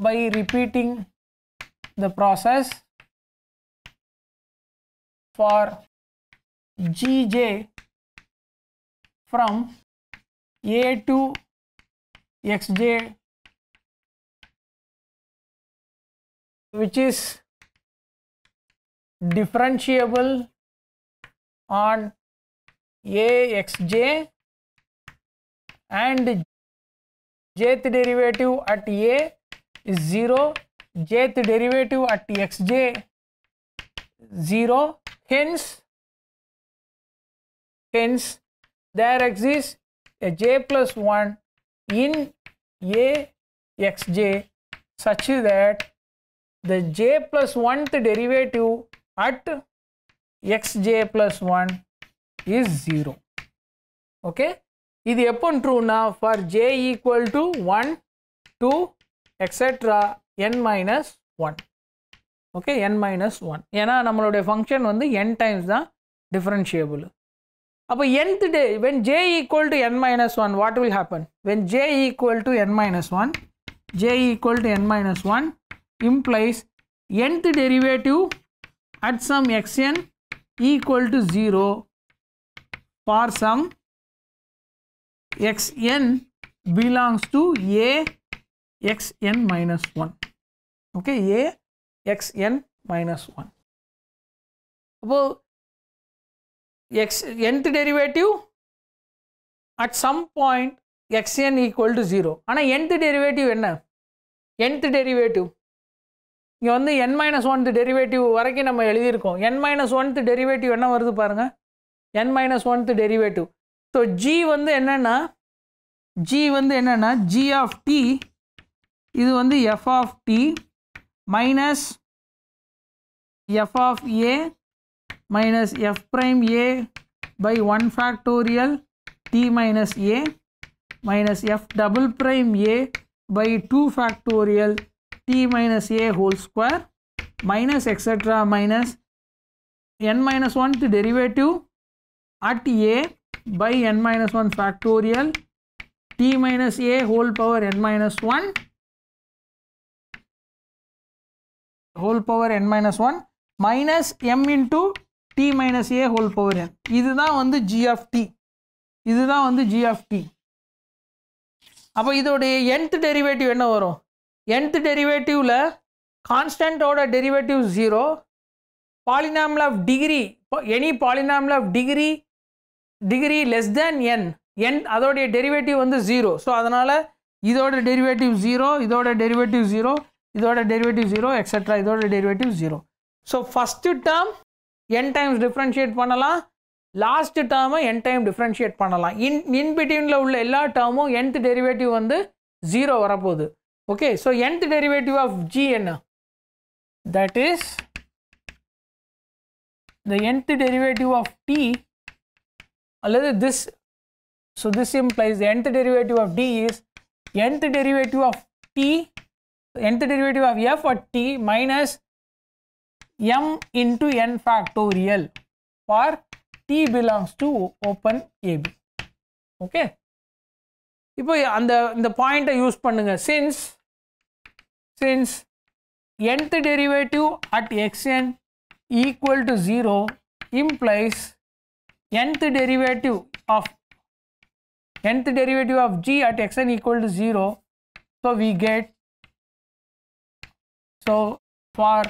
by repeating the process for gj from a to xj which is differentiable on axj and jth derivative at a is zero jth derivative at xj 0 hence hence there exists a j plus 1 in a xj such that the j plus 1th derivative at xj plus 1 is 0 okay ఇది true now for j equal to 1 2 etc n minus 1 okay. n minus 1 ஏன்னா function function வந்து n times தான் differentiable அப்போ nth டே when j equal to n minus 1 what will happen when j equal to n minus 1 j equal to n minus 1 implies nth derivative at some xn equal to 0 for some xn belongs to a xn minus 1 okay a x n minus 1 அப்போது nth derivative at some point x n equal to zero ஆனால் nth derivative என்ன nth derivative இங்கே வந்து n minus oneth derivative வரைக்கும் நம்ம எழுதியிருக்கோம் என் minus oneth derivative என்ன வருது பாருங்கள் n minus oneth derivative so g வந்து என்னென்னா ஜி வந்து என்னென்னா ஜி ஆஃப் டி இது வந்து F of t minus f of a minus f prime a by 1 factorial t minus a minus f double prime a by 2 factorial t minus a whole square minus etc minus n minus 1th derivative at a by n minus 1 factorial t minus a whole power n minus 1 whole power n minus one minus m into t minus a whole power n இதுதான் வந்து G of D இதுதான் வந்து G of D அப்போ இதோடைய nth derivative என்ன வரும் nth டெரிவேட்டிவில் கான்ஸ்டன்ட்டோட derivative zero polynomial of degree any polynomial of degree degree less than n n அதோடைய டெரிவேட்டிவ் வந்து ஜீரோ ஸோ அதனால் இதோட டெரிவேட்டிவ் ஜீரோ இதோட டெரிவேட்டிவ் ஜீரோ இதோட டெரிவேட்டிவ் ஜீரோ எக்ஸட்ரா இதோட derivative zero so first term n times differentiate பண்ணலாம் last டேர்மை n time differentiate பண்ணலாம் இன் இன் உள்ள எல்லா டேர்மும் என்த் டெரிவேட்டிவ் வந்து ஜீரோ வரப்போகுது okay so nth derivative of g என்ன that is the nth derivative of t அல்லது this so this implies the nth derivative of t is nth derivative of t nth derivative of f at t minus m into n factorial for t belongs to open AB. Okay. இப்போ the point I use பண்ணுங்க Since since nth derivative at xn equal to 0 implies nth derivative of nth derivative of g at xn equal to 0 so we get So, for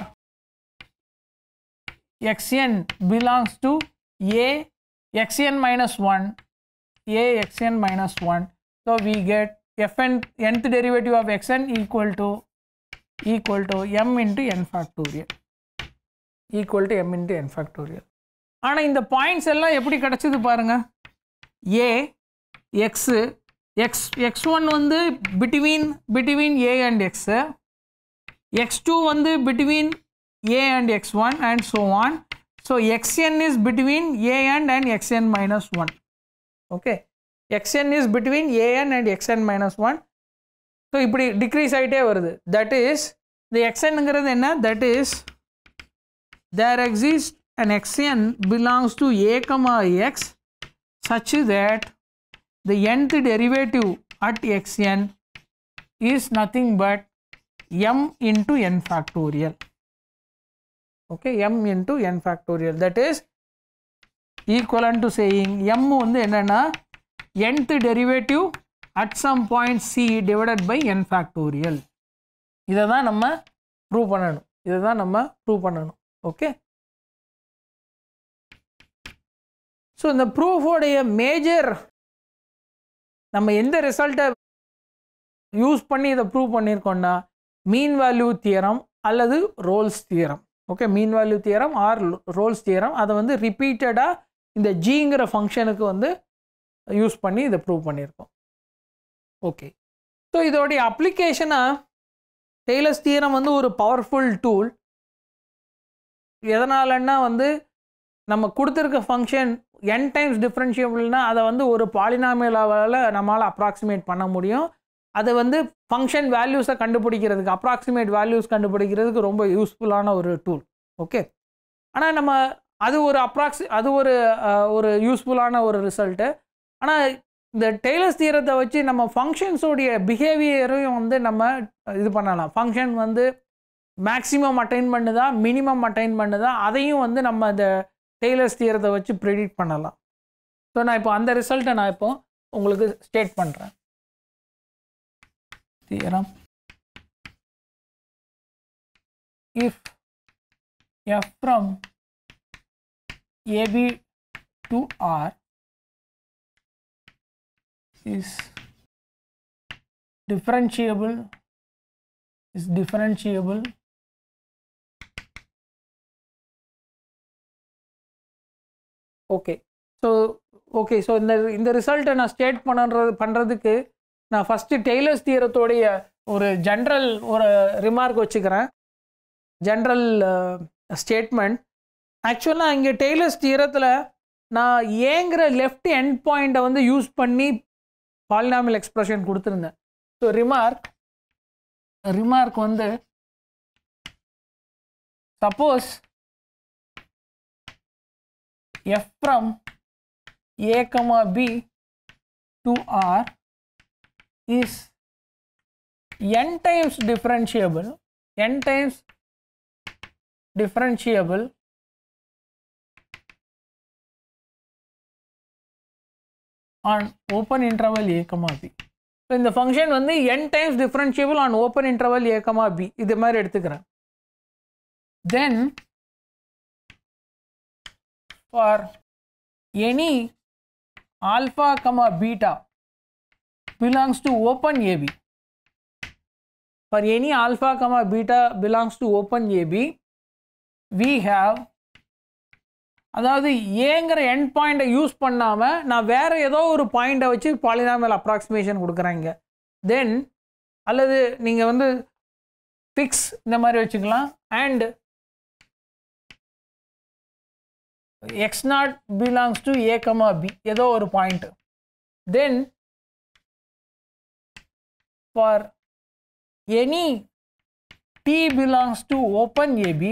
xn belongs to a xn minus 1, a xn minus 1. So, we get fn nth derivative of xn equal to equal to m into n factorial equal to m into n factorial. ஆனா இந்த points எல்லாம் எப்படி கிடைச்சது பாருங்க a x x x one வந்து between between a and x x2 வந்து between a and x1 and so on. So, xn is between a and and xn minus 1. Okay. xn is between a and xn minus 1. So, இப்படி decrease ஆயிட்டே வருது. That is, the xn ங்கிறது என்ன? That is, there exists an xn belongs to a comma x such that the nth derivative at xn is nothing but m into n factorial okay m into n factorial that is equivalent to saying m வந்து என்னன்னா nth derivative at some point c divided by n factorial இதை தான் நம்ம prove பண்ணணும் இதை தான் நம்ம prove பண்ணணும் ஓகே ஸோ இந்த ப்ரூஃபோடைய மேஜர் நம்ம எந்த ரிசல்ட்டை யூஸ் பண்ணி இதை ப்ரூவ் பண்ணியிருக்கோம்னா மீன் வேல்யூ தியரம் அல்லது Rolle's theorem okay mean value theorem or Rolle's theorem அதை வந்து ரிப்பீட்டடாக இந்த ஜிங்கிற ஃபங்க்ஷனுக்கு வந்து யூஸ் பண்ணி இதை ப்ரூவ் பண்ணியிருக்கோம் ஓகே ஸோ இதோடைய அப்ளிகேஷனாக டெய்லர்ஸ் தியரம் வந்து ஒரு பவர்ஃபுல் டூல் எதனாலன்னா வந்து நம்ம கொடுத்துருக்க ஃபங்க்ஷன் என் டைம்ஸ் டிஃப்ரென்ஷியபிள்னால் அதை வந்து ஒரு பாலினாமியலாவால் நம்மளால் அப்ராக்சிமேட் பண்ண முடியும் அது வந்து ஃபங்க்ஷன் வேல்யூஸை கண்டுபிடிக்கிறதுக்கு அப்ராக்சிமேட் வேல்யூஸ் கண்டுபிடிக்கிறதுக்கு ரொம்ப யூஸ்ஃபுல்லான ஒரு டூல் ஓகே ஆனால் நம்ம அது ஒரு அப்ராக்சி அது ஒரு ஒரு யூஸ்ஃபுல்லான ஒரு ரிசல்ட்டு ஆனால் இந்த டெய்லர்ஸ் தீரத்தை வச்சு நம்ம ஃபங்க்ஷன்ஸோடைய பிஹேவியரையும் வந்து நம்ம இது பண்ணலாம் ஃபங்க்ஷன் வந்து மேக்ஸிமம் அட்டைன் பண்ணுதா மினிமம் அட்டைன் பண்ணுதா அதையும் வந்து நம்ம இந்த டெய்லர்ஸ் தீரத்தை வச்சு ப்ரிடிக்ட் பண்ணலாம் ஸோ நான் இப்போ அந்த ரிசல்ட்டை நான் இப்போ உங்களுக்கு ஸ்டேட் பண்ணுறேன் theorem if f from ab to r is differentiable is differentiable okay so okay so in the in the result and a state பண்றது பண்றதுக்கு நான் ஃபஸ்ட்டு டெய்லர்ஸ் தீரத்தோடைய ஒரு ஜென்ரல் ஒரு ரிமார்க் வச்சுக்கிறேன் ஜென்ரல் ஸ்டேட்மெண்ட் ஆக்சுவலாக இங்கே டெய்லர்ஸ் தீரத்தில் நான் ஏங்கிற லெஃப்ட் எண்ட் பாயிண்ட்டை வந்து யூஸ் பண்ணி பாலினாமல் எக்ஸ்ப்ரெஷன் கொடுத்துருந்தேன் ஸோ ரிமார்க் ரிமார்க் வந்து suppose f from a comma B to R is n times differentiable, n times differentiable on open interval a comma b. So இந்த ஃபங்க்ஷன் வந்து n times differentiable on open interval a comma b இது மாதிரி எடுத்துக்கிறேன் then for any alpha comma beta belongs to open AB. For any alpha comma beta belongs to open AB, we have அதாவது ஏங்கிற end பாயிண்ட்டை use பண்ணாமல் நான் வேறு ஏதோ ஒரு பாயிண்டை வச்சு பாலினாமல் அப்ராக்சிமேஷன் கொடுக்குறாங்க தென் அல்லது நீங்கள் வந்து ஃபிக்ஸ் இந்த மாதிரி வச்சுக்கலாம் and x naught belongs to a comma b ஏதோ ஒரு point then for any t belongs to open AB,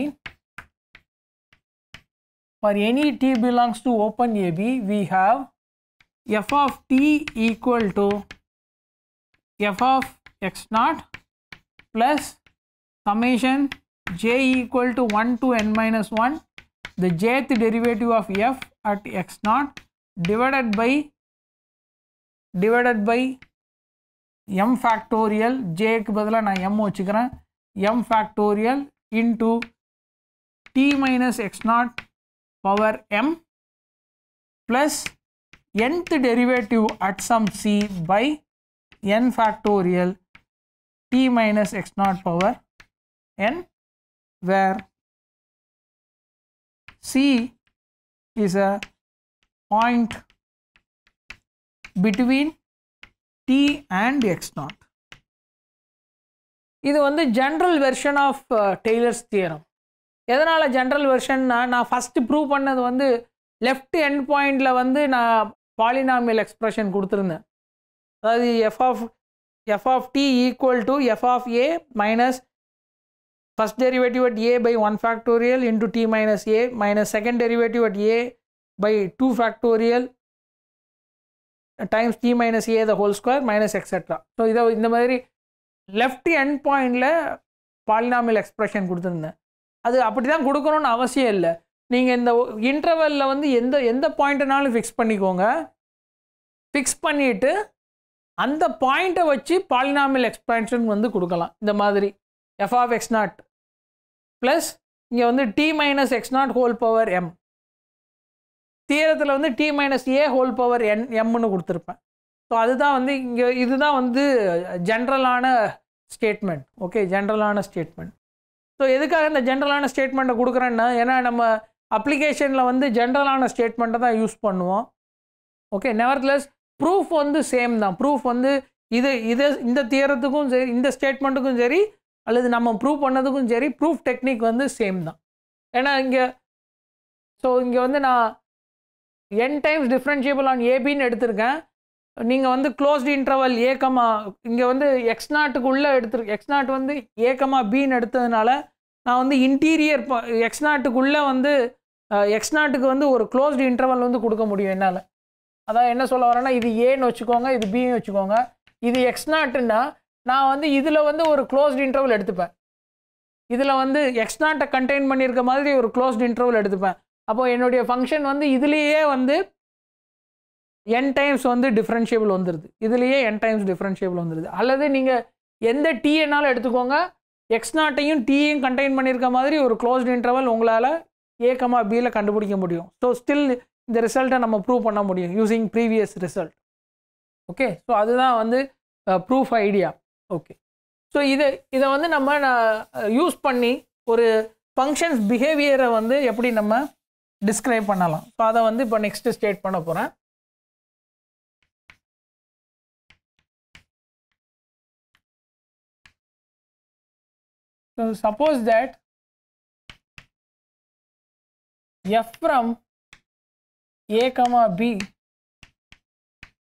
for any t belongs to open AB, we have f of t equal to f of x naught plus summation j equal to 1 to n minus 1 the jth derivative of f at x naught divided by divided by m factorial jக்கு பதிலா நான் m வச்சுக்கிறேன் m factorial into t minus x0 power m plus nth derivative at some c by n factorial t minus x0 power n where c is a point between t and x naught இது வந்து general version of Taylor's theorem எதனால் general வெர்ஷன்னா நான் first prove பண்ணது வந்து left end பாயிண்டில் வந்து நான் பாலினாமியல் எக்ஸ்ப்ரெஷன் கொடுத்துருந்தேன் அதாவது f of f of D equal to F of a minus first derivative at a by one factorial into D minus a minus second derivative at a by two factorial times t minus a the whole square minus etcetera so இதை இந்த மாதிரி left end பாயிண்டில் polynomial expression கொடுத்துருந்தேன் அது அப்படி தான் கொடுக்கணும்னு அவசியம் இல்லை நீங்கள் இந்த இன்டர்வலில் வந்து எந்த எந்த பாயிண்ட்டுனாலும் ஃபிக்ஸ் பண்ணிக்கோங்க ஃபிக்ஸ் பண்ணிவிட்டு அந்த பாயிண்ட்டை வச்சு பாலினாமியல் எக்ஸ்பேன்ஷன் வந்து கொடுக்கலாம் இந்த மாதிரி f of x naught plus இங்கே வந்து t minus x naught whole power m தீரத்தில் வந்து t minus a whole power n எம்னு கொடுத்துருப்பேன் ஸோ அதுதான் வந்து இங்கே இதுதான் வந்து ஜென்ரலான ஸ்டேட்மெண்ட் ஓகே ஜென்ரலான ஸ்டேட்மெண்ட் ஸோ எதுக்காக இந்த ஜென்ரலான ஸ்டேட்மெண்ட்டை கொடுக்குறேன்னா ஏன்னா நம்ம அப்ளிகேஷனில் வந்து ஜென்ரலான ஸ்டேட்மெண்ட்டை தான் யூஸ் பண்ணுவோம் ஓகே நெவர் ப்ரூஃப் வந்து சேம் தான் ப்ரூஃப் வந்து இது இது இந்த தியரத்துக்கும் சரி இந்த ஸ்டேட்மெண்ட்டுக்கும் சரி அல்லது நம்ம ப்ரூவ் பண்ணதுக்கும் சரி ப்ரூஃப் டெக்னிக் வந்து சேம் தான் ஏன்னா இங்கே ஸோ இங்கே வந்து நான் என் டைம்ஸ் டிஃப்ரென்ஷியபிள் ஆன் ஏபின்னு எடுத்திருக்கேன் நீங்கள் வந்து க்ளோஸ்டு இன்டர்வல் ஏக்கமா இங்கே வந்து எக்ஸ் நாட்டுக்குள்ளே எடுத்துரு எக்ஸ் நாட் வந்து ஏக்கமா பின்னு எடுத்ததுனால நான் வந்து இன்டீரியர் எக்ஸ் நாட்டுக்குள்ளே வந்து எக்ஸ் நாட்டுக்கு வந்து ஒரு க்ளோஸ்டு இன்டர்வல் வந்து கொடுக்க முடியும் என்னால் அதான் என்ன சொல்ல வரேன்னா இது ஏன்னு வச்சுக்கோங்க இது பின்னு வச்சுக்கோங்க இது எக்ஸ் நாட்டுன்னா நான் வந்து இதில் வந்து ஒரு க்ளோஸ்டு இன்டர்வல் எடுத்துப்பேன் இதில் வந்து எக்ஸ் நாட்டை கண்டெயின் பண்ணியிருக்க மாதிரி ஒரு க்ளோஸ்டு இன்டர்வல் எடுத்துப்பேன் அப்போது என்னுடைய ஃபங்க்ஷன் வந்து இதுலேயே வந்து என் டைம்ஸ் வந்து டிஃப்ரென்ஷியபிள் வந்துடுது இதுலேயே என் டைம்ஸ் டிஃப்ரென்ஷியபிள் வந்துடுது அல்லது நீங்கள் எந்த டீ எடுத்துக்கோங்க எக்ஸ் நாட்டையும் டீயும் கண்டெயின் பண்ணியிருக்க மாதிரி ஒரு க்ளோஸ்ட் இன்டர்வல் உங்களால் ஏ பியில் கண்டுபிடிக்க முடியும் ஸோ ஸ்டில் இந்த ரிசல்ட்டை நம்ம ப்ரூவ் பண்ண முடியும் using previous result okay so அதுதான் வந்து ப்ரூஃப் ஐடியா ஓகே ஸோ இதை இதை வந்து நம்ம யூஸ் பண்ணி ஒரு ஃபங்க்ஷன்ஸ் பிஹேவியரை வந்து எப்படி நம்ம டிஸ்கிரைப் பண்ணலாம் இப்போ அதை வந்து இப்போ நெக்ஸ்ட் ஸ்டேட் பண்ண போகிறேன் So suppose that f from a comma b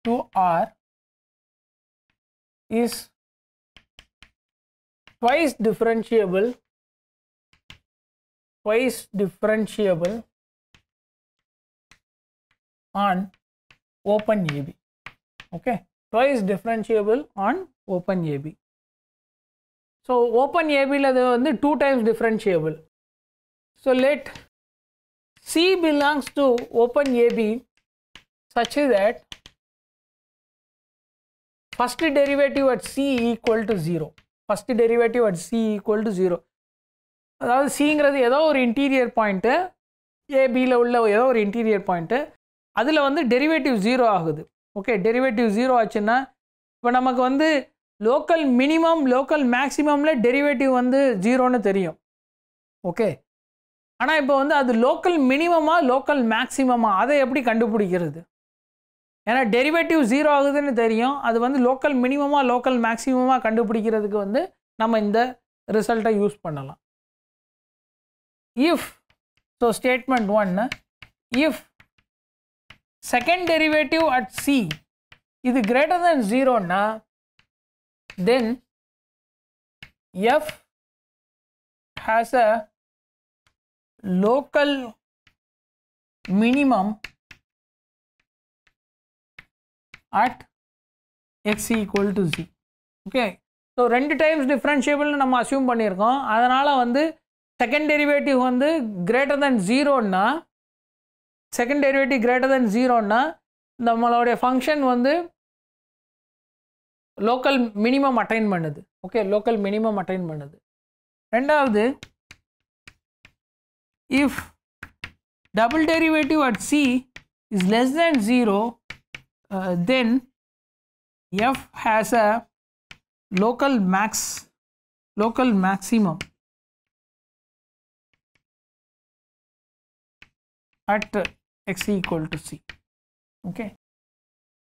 to r is twice differentiable twice differentiable on open AB. Okay, twice differentiable on open AB. So open AB is two times differentiable. So let C belongs to open AB such that first derivative at C equal to zero. First derivative at C equal to zero. அதாவது சிங்கிறது ஏதோ ஒரு interior point ஏபியில் உள்ள ஏதோ ஒரு interior point அதில் வந்து derivative zero ஆகுது okay derivative zero ஆச்சுன்னா இப்போ நமக்கு வந்து லோக்கல் மினிமம் லோக்கல் மேக்ஸிமமில் டெரிவேட்டிவ் வந்து ஜீரோன்னு தெரியும் ஓகே ஆனால் இப்போ வந்து அது லோக்கல் மினிமமாக லோக்கல் மேக்ஸிமமாக அதை எப்படி கண்டுபிடிக்கிறது ஏன்னா டெரிவேட்டிவ் ஜீரோ ஆகுதுன்னு தெரியும் அது வந்து லோக்கல் மினிமமாக லோக்கல் மேக்ஸிமமாக கண்டுபிடிக்கிறதுக்கு வந்து நம்ம இந்த ரிசல்ட்டை யூஸ் பண்ணலாம் இஃப் ஸோ ஸ்டேட்மெண்ட் ஒன்று if second derivative at c இது greater than 0னா then f has a local minimum at x equal to z okay so ரெண்டு டைம்ஸ் டிஃப்ரென்ஷியபிள்னு நம்ம அசியூம் பண்ணியிருக்கோம் அதனால் வந்து செகண்ட் டெரிவேட்டிவ் வந்து கிரேட்டர் தென் ஜீரோன்னா செகண்ட் டெரிவேட்டிவ் கிரேட்டர் தென் ஜீரோன்னா நம்மளுடைய ஃபங்க்ஷன் வந்து லோக்கல் மினிமம் அட்டைன் பண்ணுது ஓகே லோக்கல் மினிமம் அட்டைன் பண்ணுது ரெண்டாவது if double derivative at c is less than zero then f f a local max local maximum at x equal to c okay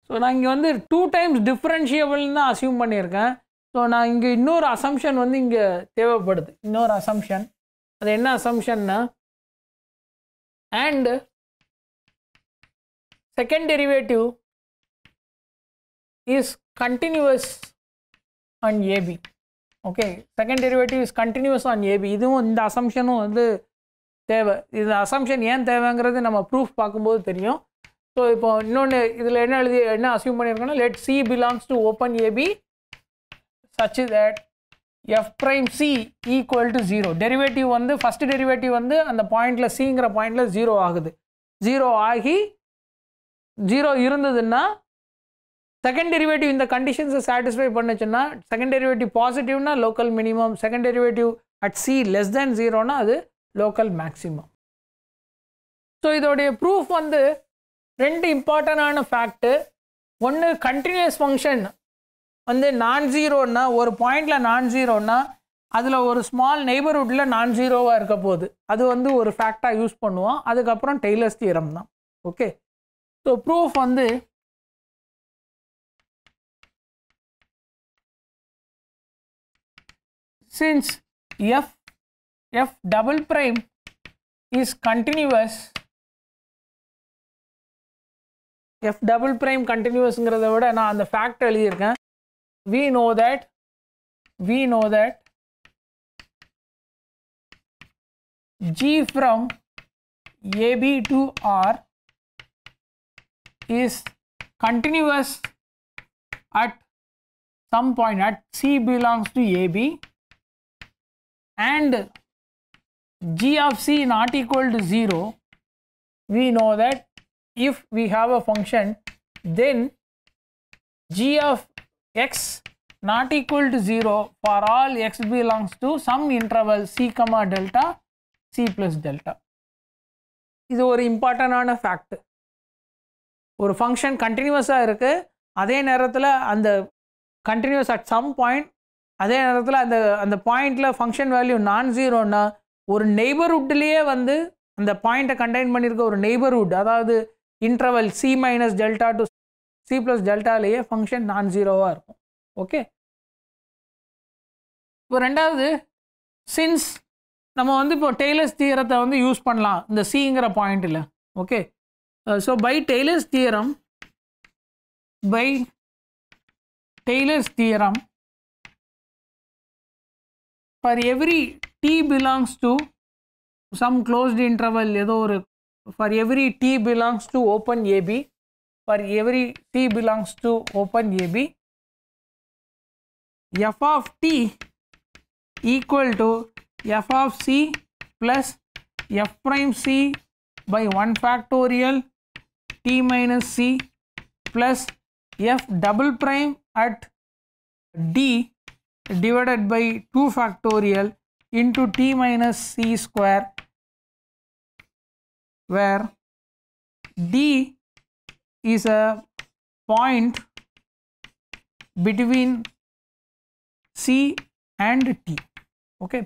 so நான் இங்கே வந்து two times டிஃப்ரென்ஷியபிள்னு தான் assume பண்ணியிருக்கேன் so நான் இங்கே இன்னொரு அசம்ஷன் வந்து இங்கே தேவைப்படுது இன்னொரு அசம்ஷன் அது என்ன அசம்ஷன்னா and second derivative is continuous on a b okay second derivative is continuous on a b இதுவும் இந்த assumption வந்து தேவை இது அசம்ஷன் ஏன் தேவைங்கிறது நம்ம ப்ரூஃப் பார்க்கும்போது தெரியும் ஸோ இப்போ இன்னொன்று இதில் என்ன எழுதி என்ன அசியூம் பண்ணியிருக்கோன்னா let c belongs to open a b such that f prime c equal to zero derivative வந்து ஃபஸ்ட் டெரிவேட்டிவ் வந்து அந்த பாயிண்டில் சிங்கிற பாயிண்டில் ஜீரோ ஆகுது ஜீரோ ஆகி ஜீரோ இருந்ததுன்னா செகண்ட் டெரிவேட்டிவ் இந்த கண்டிஷன்ஸை சாட்டிஸ்ஃபை பண்ணுச்சுன்னா செகண்ட் டெரிவேட்டிவ் பாசிட்டிவ்னா local minimum second derivative at c less than ஜீரோனா அது லோக்கல் மேக்சிமம் ஸோ இதோடைய ப்ரூஃப் வந்து ரெண்டு இம்பார்ட்டண்டான ஃபேக்ட்டு ஒன்று கண்டினியூஸ் ஃபங்க்ஷன் வந்து நான் ஜீரோன்னா ஒரு பாயிண்டில் நான் ஜீரோன்னா அதில் ஒரு ஸ்மால் நெய்பர்ஹுட்டில் நான் ஜீரோவாக இருக்க போகுது அது வந்து ஒரு ஃபேக்டாக யூஸ் பண்ணுவோம் அதுக்கப்புறம் டெய்லர்ஸ் தீரம் தான் ஓகே ஸோ ப்ரூஃப் வந்து since f f double prime is continuous f double prime continuous continuousங்கிறத விட நான் அந்த ஃபேக்ட் எழுதியிருக்கேன் we know that we know that g from ab to r is continuous at some point at c belongs to ab and g of c not equal to 0, we know that if we have a function, then g of x not equal to 0 for all x belongs to some interval c comma delta c plus delta. is இது ஒரு இம்பார்ட்டண்டான fact ஒரு function கண்டினியூஸாக இருக்குது அதே நேரத்தில் அந்த continuous at some point அதே நேரத்தில் அந்த அந்த பாயிண்டில் ஃபங்க்ஷன் வேல்யூ நான் ஜீரோன்னா ஒரு நெய்பர்ஹுட்லேயே வந்து அந்த பாயிண்ட்டை கண்டெயின் பண்ணியிருக்க ஒரு நெய்பர்ஹுட் அதாவது interval c minus delta to c plus டெல்டாலேயே ஃபங்க்ஷன் நான் ஜீரோவாக இருக்கும் ஓகே இப்போ ரெண்டாவது சின்ஸ் நம்ம வந்து இப்போ டெய்லர்ஸ் தீரத்தை வந்து யூஸ் பண்ணலாம் இந்த சிங்கிற பாயிண்டில் okay so by Taylor's theorem by Taylor's theorem for every t belongs to some closed interval ஏதோ for every t belongs to open ab for every t belongs to open ab f of t equal to f of c plus f prime c by 1 factorial t minus c plus f double prime at d divided by 2 factorial into t minus c square where d is a point between c and t okay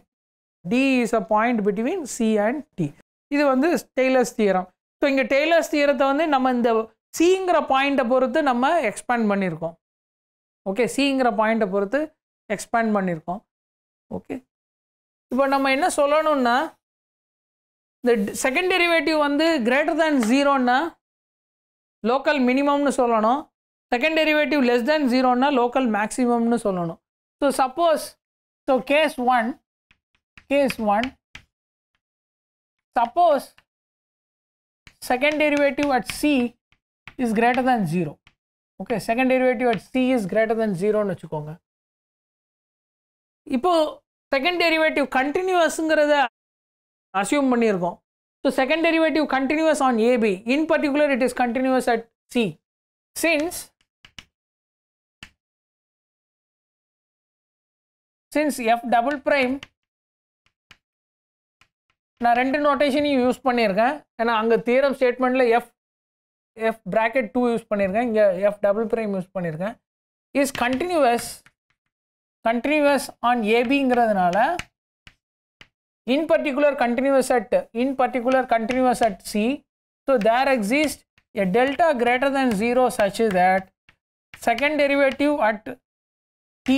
d is a point between c and t இது வந்து Taylor's theorem so இங்கே Taylor's தியரத்தை வந்து நம்ம இந்த சிங்கிற பாயிண்ட்டை பொறுத்து நம்ம எக்ஸ்பேண்ட் பண்ணியிருக்கோம் ஓகே சிங்கிற பாயிண்ட்டை பொறுத்து எக்ஸ்பேண்ட் பண்ணியிருக்கோம் ஓகே இப்போ நம்ம என்ன சொல்லணும்னா இந்த செகண்ட் டெரிவேட்டிவ் வந்து கிரேட்டர் தேன் ஜீரோன்னா லோக்கல் மினிமம்னு சொல்லணும் செகண்ட் டெரிவேட்டிவ் லெஸ் தேன் ஜீரோன்னா லோக்கல் மேக்ஸிமம்னு சொல்லணும் so suppose so case one case one suppose second derivative at c is greater than zero okay second derivative at c is greater than ஜீரோன்னு வச்சுக்கோங்க இப்போது second derivative கண்டினியூவஸுங்கிறத assume பண்ணியிருக்கோம் so second derivative continuous on a b in particular it is continuous at c since since f double prime நான் ரெண்டு நோட்டேஷனையும் use பண்ணியிருக்கேன் ஏன்னா அங்கே தீரம் ஸ்டேட்மெண்ட்டில் f f bracket two use பண்ணியிருக்கேன் இங்கே எஃப் டபுள் ப்ரைம் யூஸ் பண்ணியிருக்கேன் இஸ் கண்டினியூவஸ் கண்டினியூவஸ் ஆன் ஏபிங்கிறதுனால in particular continuous at in particular continuous at c so there exists a delta greater than 0 such that second derivative at t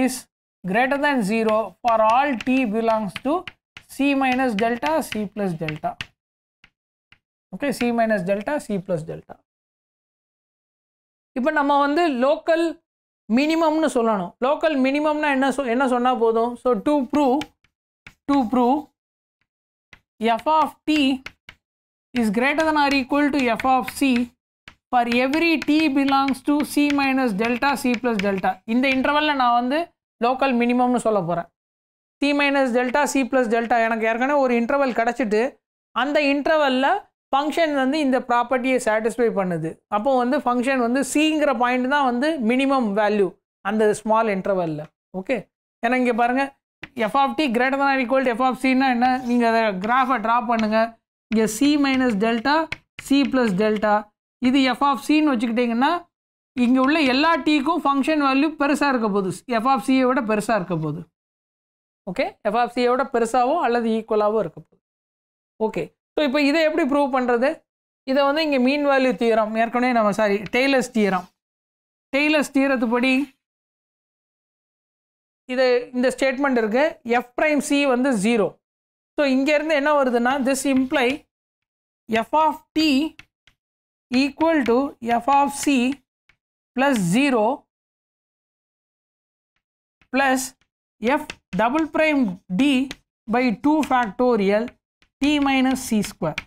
is greater than 0 for all t belongs to c minus delta c plus delta okay c minus delta c plus delta இப்போ நம்ம வந்து local மினிமம்னு சொல்லணும் local மினிமம்னா என்ன சொ என்ன சொன்னால் போதும் so to prove to prove f of t is greater than or equal to F of c for every t belongs to C minus delta C plus delta இந்த இன்டர்வலில் நான் வந்து லோக்கல் மினிமம்னு சொல்ல போகிறேன் c minus delta C plus delta எனக்கு ஏற்கனவே ஒரு இன்டர்வல் கிடச்சிட்டு அந்த இன்டர்வலில் ஃபங்க்ஷன் வந்து இந்த ப்ராப்பர்ட்டியை சாட்டிஸ்ஃபை பண்ணுது அப்போ வந்து ஃபங்க்ஷன் வந்து சிங்கிற பாயிண்ட் தான் வந்து மினிமம் வேல்யூ அந்த ஸ்மால் இன்டர்வலில் ஓகே ஏன்னா இங்கே பாருங்கள் f of t greater than equal to எஃப்ஆஃப்சின்னா என்ன நீங்கள் அதை கிராஃபை ட்ரா பண்ணுங்கள் இங்கே c minus delta C plus delta இது எஃப்ஆஃப்சின்னு வச்சுக்கிட்டிங்கன்னா இங்கே உள்ள எல்லா டீக்கும் ஃபங்க்ஷன் வேல்யூ பெருசாக இருக்க போகுது எஃப்ஆஃப்சியை விட பெருசாக இருக்க போகுது ஓகே எஃப்ஆஃப்சியை விட பெருசாகவும் அல்லது ஈக்குவலாகவும் இருக்க போகுது ஓகே ஸோ இப்போ இதை எப்படி ப்ரூவ் பண்ணுறது இதை வந்து இங்கே மீன் வேல்யூ தீரம் ஏற்கனவே நம்ம சாரி டெய்லர்ஸ் தீரம் டெய்லர்ஸ் தீரத்துப்படி இது இந்த ஸ்டேட்மெண்ட் இருக்குது எஃப் ப்ரைம் சி வந்து ஜீரோ ஸோ இங்கேருந்து என்ன வருதுன்னா this imply F of D equal to F of C plus zero plus F double prime T by two factorial t minus c square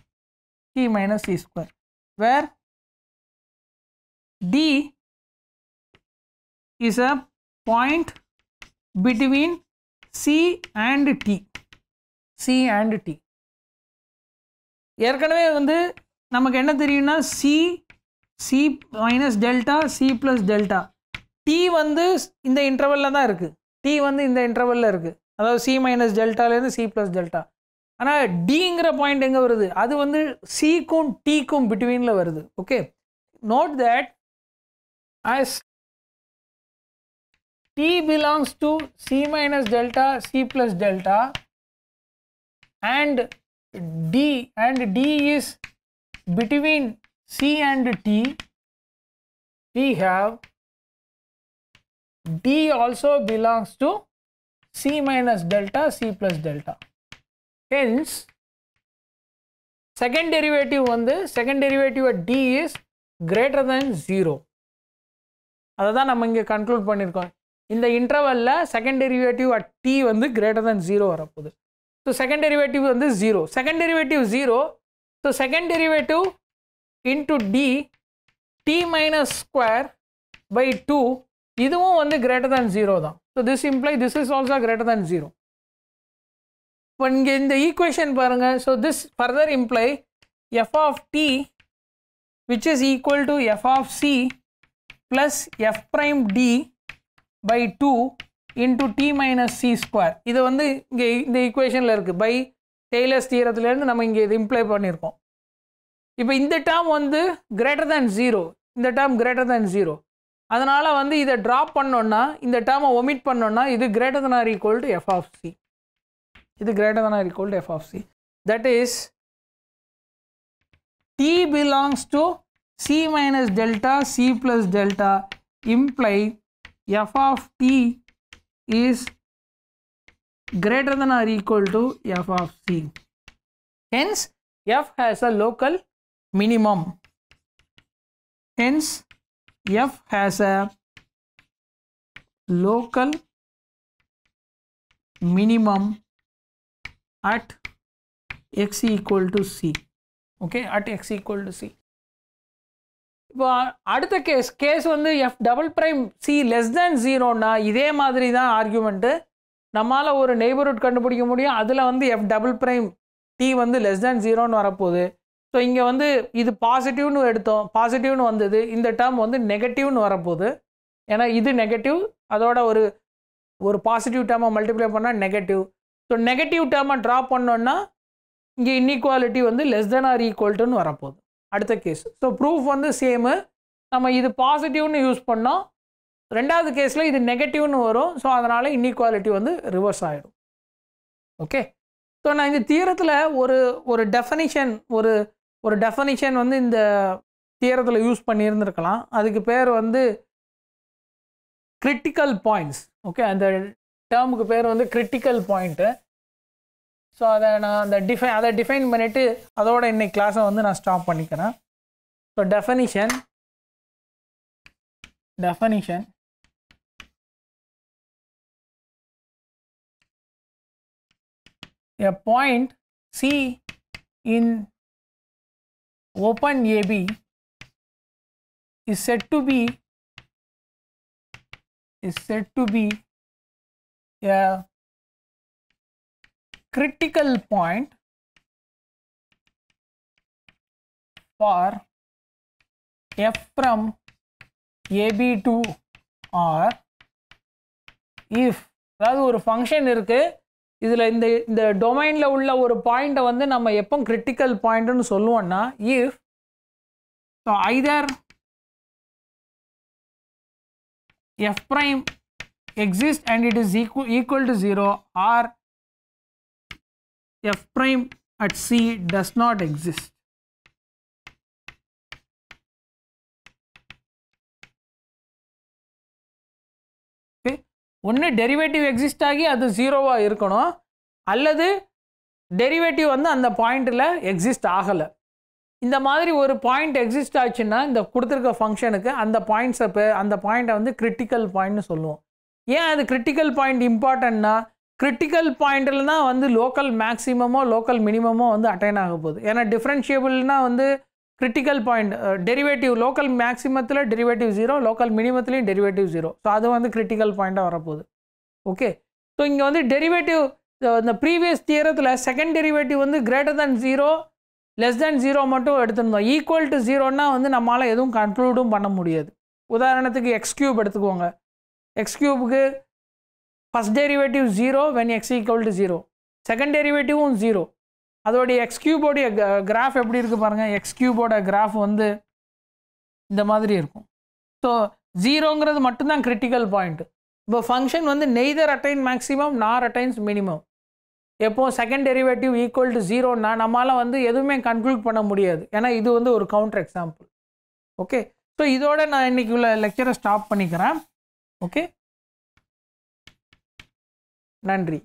t minus c square where d is a point between c and t c and t ஏற்கனவே வந்து நமக்கு என்ன தெரியும்னா C C minus delta C plus delta t வந்து இந்த இன்டர்வல்ல தான் இருக்குது t வந்து இந்த இன்டர்வல்ல இருக்குது அதாவது சி மைனஸ் டெல்டாலேருந்து சி ப்ளஸ் டெல்டா ஆனால் டிங்கிற பாயிண்ட் எங்கே வருது அது வந்து சிக்கும் டீக்கும் பிட்வீனில் வருது okay note that as T belongs to C minus delta C plus delta and T and T is between C and T we have T also belongs to C minus delta C plus delta Hence, second derivative on the second derivative at d is greater than 0. அதை தான் நம்ம இங்கே conclude பண்ணியிருக்கோம் இந்த இன்டர்வலில் second derivative at T வந்து greater than zero வரப்போகுது so second derivative வந்து zero second derivative zero so second derivative into T T minus square by two இதுவும் வந்து கிரேட்டர் தேன் ஜீரோ தான் so this imply this is also greater than zero இப்போ இங்கே இந்த equation பாருங்கள் so this further imply F of T which is equal to F of C plus F prime T by two into D minus C square இது வந்து இங்கே இந்த ஈக்குவேஷனில் இருக்குது பை டெய்லர்ஸ் தீரத்துலேருந்து நம்ம இங்கே இது இம்ப்ளை பண்ணியிருக்கோம் இப்போ இந்த டேர்ம் வந்து கிரேட்டர் தேன் ஜீரோ இந்த டேர்ம் கிரேட்டர் தேன் ஜீரோ அதனால் வந்து இதை ட்ராப் பண்ணோன்னா இந்த டேர்மை ஒமிட் பண்ணோன்னா இது greater than or equal to F of C இது greater than or equal to f of c. That is t belongs to c minus delta c plus delta imply f of t is greater than or equal to f of c. Hence, f has a local minimum. Hence, f has a local minimum at x equal to c okay at x equal to c இப்போ அடுத்த case case வந்து F double prime C less than ஜீரோன்னா இதே மாதிரி தான் argument நம்மளால் ஒரு neighbourhood கண்டுபிடிக்க முடியும் அதில் வந்து எஃப் டபுள் ப்ரைம் டி வந்து லெஸ் தேன் ஜீரோன்னு வரப்போகுது ஸோ இங்கே வந்து இது பாசிட்டிவ்னு எடுத்தோம் பாசிட்டிவ்னு வந்தது இந்த டேர்ம் வந்து நெகட்டிவ்னு வரப்போகுது ஏன்னா இது நெகட்டிவ் அதோட ஒரு ஒரு பாசிட்டிவ் டேர்மை மல்டிப்ளை பண்ணால் நெகட்டிவ் ஸோ நெகட்டிவ் டேர்மை ட்ரா பண்ணோன்னா இங்கே இன்இக்வாலிட்டி வந்து லெஸ் தென் ஆர் ஈக்குவல்ட்டுன்னு வரப்போகுது அடுத்த கேஸ் ஸோ ப்ரூஃப் வந்து சேமு நம்ம இது பாசிட்டிவ்னு யூஸ் பண்ணோம் ரெண்டாவது கேஸில் இது நெகட்டிவ்னு வரும் ஸோ அதனால் இன்இக்வாலிட்டி வந்து ரிவர்ஸ் ஆகிடும் ஓகே ஸோ நான் இந்த தீரத்தில் ஒரு ஒரு டெஃபனிஷன் ஒரு ஒரு டெஃபனிஷன் வந்து இந்த தீரத்தில் யூஸ் பண்ணியிருந்துருக்கலாம் அதுக்கு பேர் வந்து கிரிட்டிக்கல் பாயிண்ட்ஸ் ஓகே அந்த டேர்முக்கு பேர் வந்து கிரிட்டிக்கல் பாயிண்ட்டு ஸோ அதை நான் அந்த டிஃபைன் அதை டிஃபைன் பண்ணிவிட்டு அதோட இன்னைக்கு கிளாஸை வந்து நான் ஸ்டாப் பண்ணிக்கிறேன் so definition definition a point C in open AB is said to be is said to be a critical point for f from ab to r if அதாவது ஒரு ஃபங்க்ஷன் இருக்குது இதில் இந்த இந்த டொமைனில் உள்ள ஒரு பாயிண்ட்டை வந்து நம்ம எப்போ கிரிட்டிக்கல் பாயிண்ட்டுன்னு சொல்லுவோம்னா if so either F prime exist and it is equal, equal to 0 or f prime at c does not exist. ஒன்று டெரிவேட்டிவ் எக்ஸிஸ்ட் ஆகி அது ஜீரோவாக இருக்கணும் அல்லது டெரிவேட்டிவ் வந்து அந்த பாயிண்டில் எக்ஸிஸ்ட் ஆகலை இந்த மாதிரி ஒரு பாயிண்ட் எக்ஸிஸ்ட் ஆச்சுன்னா இந்த கொடுத்துருக்க ஃபங்க்ஷனுக்கு அந்த பாயிண்ட்ஸை அந்த பாயிண்ட்டை வந்து கிரிட்டிக்கல் பாயிண்ட்னு சொல்லுவோம் ஏன் அது கிரிட்டிக்கல் பாயிண்ட் இம்பார்ட்டன்னா கிரிட்டிக்கல் பாயிண்டில் தான் வந்து லோக்கல் மேக்ஸிமமோ லோக்கல் மினிமமோ வந்து அட்டைன் ஆக போகுது ஏன்னா டிஃப்ரென்ஷியபிள்னா வந்து கிரிட்டிக்கல் பாயிண்ட் டெரிவேட்டிவ் லோக்கல் மேக்ஸிமத்தில் டெரிவேட்டிவ் ஜீரோ லோக்கல் மினிமத்துலேயும் டெரிவேட்டிவ் ஜீரோ ஸோ அது வந்து கிரிட்டிக்கல் பாயிண்ட்டாக வரப்போகுது ஓகே ஸோ இங்கே வந்து டெரிவேட்டிவ் இந்த ப்ரீவியஸ் தியரத்தில் செகண்ட் டெரிவேட்டிவ் வந்து greater than zero less than zero மட்டும் எடுத்துருந்தோம் ஈக்குவல் டு ஜீரோன்னா வந்து நம்மளால் எதுவும் கன்க்ளூடும் பண்ண முடியாது உதாரணத்துக்கு எக்ஸ்கியூப் எடுத்துக்கோங்க எக்ஸ் கியூபுக்கு first derivative zero when X equal to zero second டெரிவேட்டிவும் ஜீரோ அதோடைய எக்ஸ் கியூபோடைய கிராஃப் எப்படி இருக்குது பாருங்கள் எக்ஸ் கியூபோட கிராஃப் வந்து இந்த மாதிரி இருக்கும் ஸோ ஜீரோங்கிறது மட்டும்தான் கிரிட்டிக்கல் பாயிண்ட்டு இப்போ ஃபங்க்ஷன் வந்து neither attain maximum nor attains minimum எப்போ செகண்ட் டெரிவேட்டிவ் ஈக்குவல் டு ஜீரோன்னா நம்மளால் வந்து எதுவுமே கன்க்ளூட் பண்ண முடியாது ஏன்னா இது வந்து ஒரு கவுண்டர் எக்ஸாம்பிள் ஓகே ஸோ இதோட நான் இன்றைக்கி உள்ள லெக்சரை ஸ்டாப் பண்ணிக்கிறேன் ஓகே நன்றி